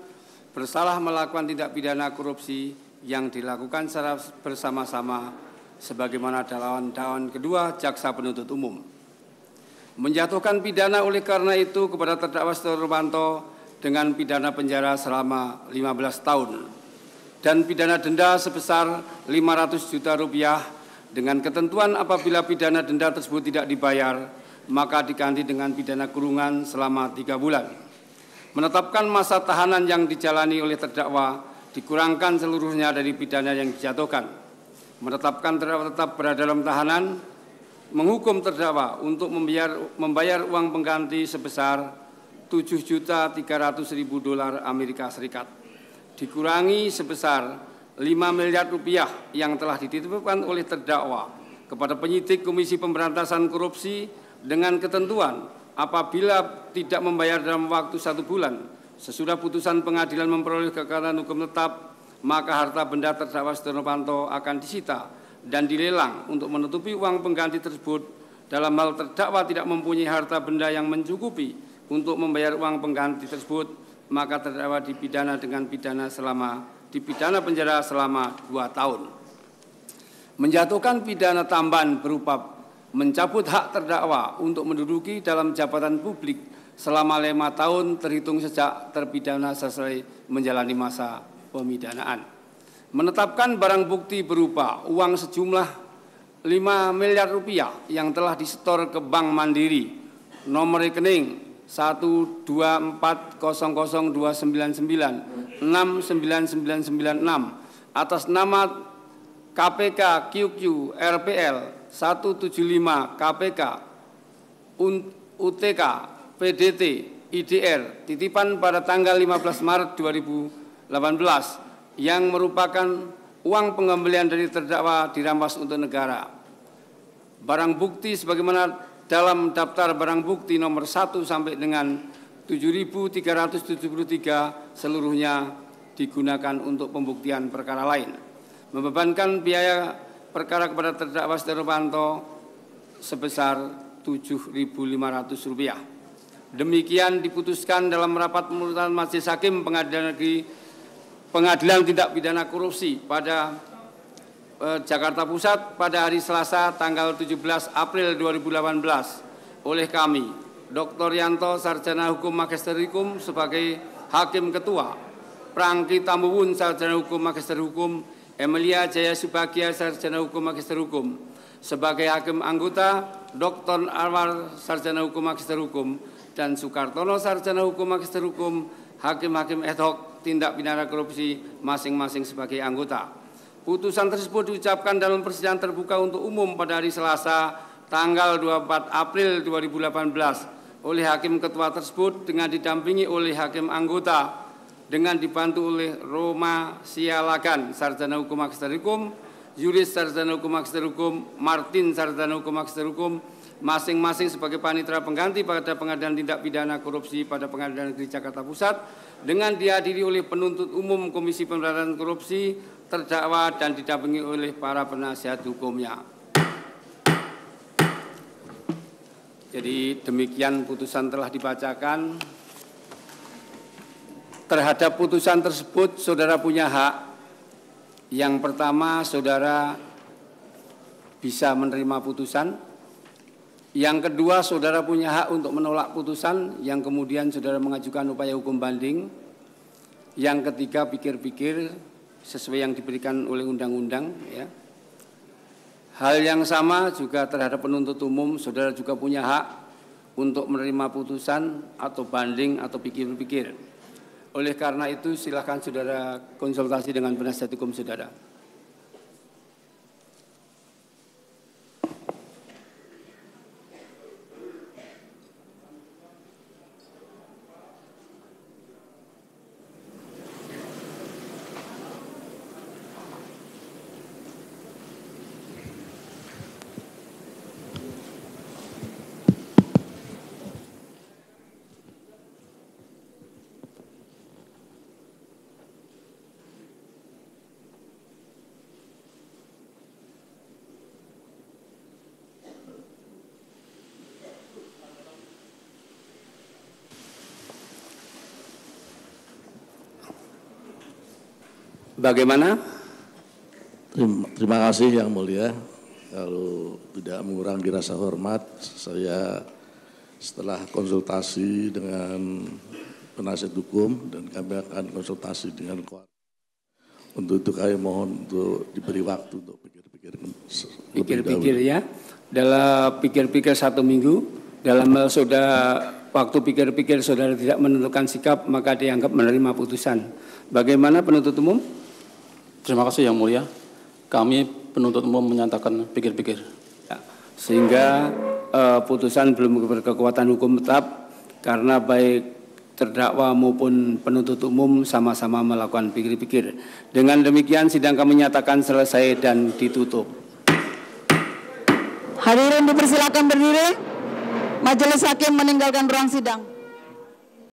bersalah melakukan tindak pidana korupsi yang dilakukan secara bersama-sama sebagaimana dalam tahun kedua jaksa penuntut umum menjatuhkan pidana oleh karena itu kepada terdakwa Setia Novanto dengan pidana penjara selama 15 tahun dan pidana denda sebesar 500 juta rupiah dengan ketentuan apabila pidana denda tersebut tidak dibayar maka diganti dengan pidana kurungan selama tiga bulan. Menetapkan masa tahanan yang dijalani oleh terdakwa dikurangkan seluruhnya dari pidana yang dijatuhkan. Menetapkan terdakwa tetap berada dalam tahanan, menghukum terdakwa untuk membayar, membayar uang pengganti sebesar 7 juta 300 ribu dolar Amerika Serikat dikurangi sebesar 5 miliar rupiah yang telah dititipkan oleh terdakwa kepada penyidik Komisi Pemberantasan Korupsi dengan ketentuan apabila tidak membayar dalam waktu satu bulan sesudah putusan pengadilan memperoleh kekuatan hukum tetap maka harta benda terdakwa Setia Novanto akan disita dan dilelang untuk menutupi uang pengganti tersebut dalam hal terdakwa tidak mempunyai harta benda yang mencukupi untuk membayar uang pengganti tersebut, maka terdakwa dipidana dengan pidana selama dipidana penjara selama dua tahun. Menjatuhkan pidana tambahan berupa mencabut hak terdakwa untuk menduduki dalam jabatan publik selama lima tahun terhitung sejak terpidana selesai menjalani masa pemidanaan. Menetapkan barang bukti berupa uang sejumlah 5 miliar rupiah yang telah disetor ke Bank Mandiri, nomor rekening 124002999 enam atas nama KPK QQ RPL 175 KPK UTK PDT IDR titipan pada tanggal 15 Maret 2018 yang merupakan uang pengembalian dari terdakwa dirampas untuk negara. Barang bukti sebagaimana dalam daftar barang bukti nomor 1 sampai dengan 7.373 seluruhnya digunakan untuk pembuktian perkara lain. Membebankan biaya perkara kepada terdakwa Setia Novanto sebesar Rp7.500. Demikian diputuskan dalam rapat pemerintahan Majelis Hakim Pengadilan Negeri Pengadilan Tindak Pidana Korupsi pada Eh, Jakarta Pusat pada hari Selasa tanggal 17 April 2018 oleh kami Dr. Yanto Sarjana Hukum Magister Hukum sebagai Hakim Ketua Prangki Tamuwun Sarjana Hukum Magister Hukum Emilia Jaya Subagia Sarjana Hukum Magister Hukum sebagai Hakim Anggota Dr. Arwar Sarjana Hukum Magister Hukum dan Soekartono Sarjana Hukum Magister Hukum Hakim-Hakim Ad Hoc Tindak Pidana Korupsi masing-masing sebagai anggota. Putusan tersebut diucapkan dalam persidangan terbuka untuk umum pada hari Selasa tanggal 24 April 2018 oleh Hakim Ketua tersebut dengan didampingi oleh Hakim Anggota dengan dibantu oleh Roma Sialakan, Sarjana Hukum Magister Hukum, Yuris Sarjana Hukum Magister Hukum, Martin Sarjana Hukum Magister Hukum, masing-masing sebagai panitera pengganti pada pengadilan tindak pidana korupsi pada pengadilan negeri Jakarta Pusat dengan dihadiri oleh penuntut umum Komisi Pemberantasan Korupsi terdakwa dan didampingi oleh para penasihat hukumnya. Jadi demikian putusan telah dibacakan. Terhadap putusan tersebut saudara punya hak. Yang pertama saudara bisa menerima putusan. Yang kedua saudara punya hak untuk menolak putusan yang kemudian saudara mengajukan upaya hukum banding. Yang ketiga pikir-pikir sesuai yang diberikan oleh undang-undang ya. Hal yang sama juga terhadap penuntut umum, saudara juga punya hak untuk menerima putusan atau banding atau pikir-pikir. Oleh karena itu silakan saudara konsultasi dengan penasihat hukum saudara. Bagaimana? Terima, terima kasih yang mulia. Kalau tidak mengurangi rasa hormat, saya setelah konsultasi dengan penasihat hukum dan kami akan konsultasi dengan kuat Untuk itu kami mohon untuk diberi waktu untuk pikir-pikir. Pikir-pikir ya. Dalam pikir-pikir satu minggu, dalam sudah waktu pikir-pikir saudara tidak menentukan sikap maka dianggap menerima putusan. Bagaimana penuntut umum? Terima kasih Yang Mulia. Kami penuntut umum menyatakan pikir-pikir. Ya, sehingga eh, putusan belum berkekuatan hukum tetap karena baik terdakwa maupun penuntut umum sama-sama melakukan pikir-pikir. Dengan demikian sidang kami nyatakan selesai dan ditutup. Hadirin dipersilakan berdiri. Majelis hakim meninggalkan ruang sidang.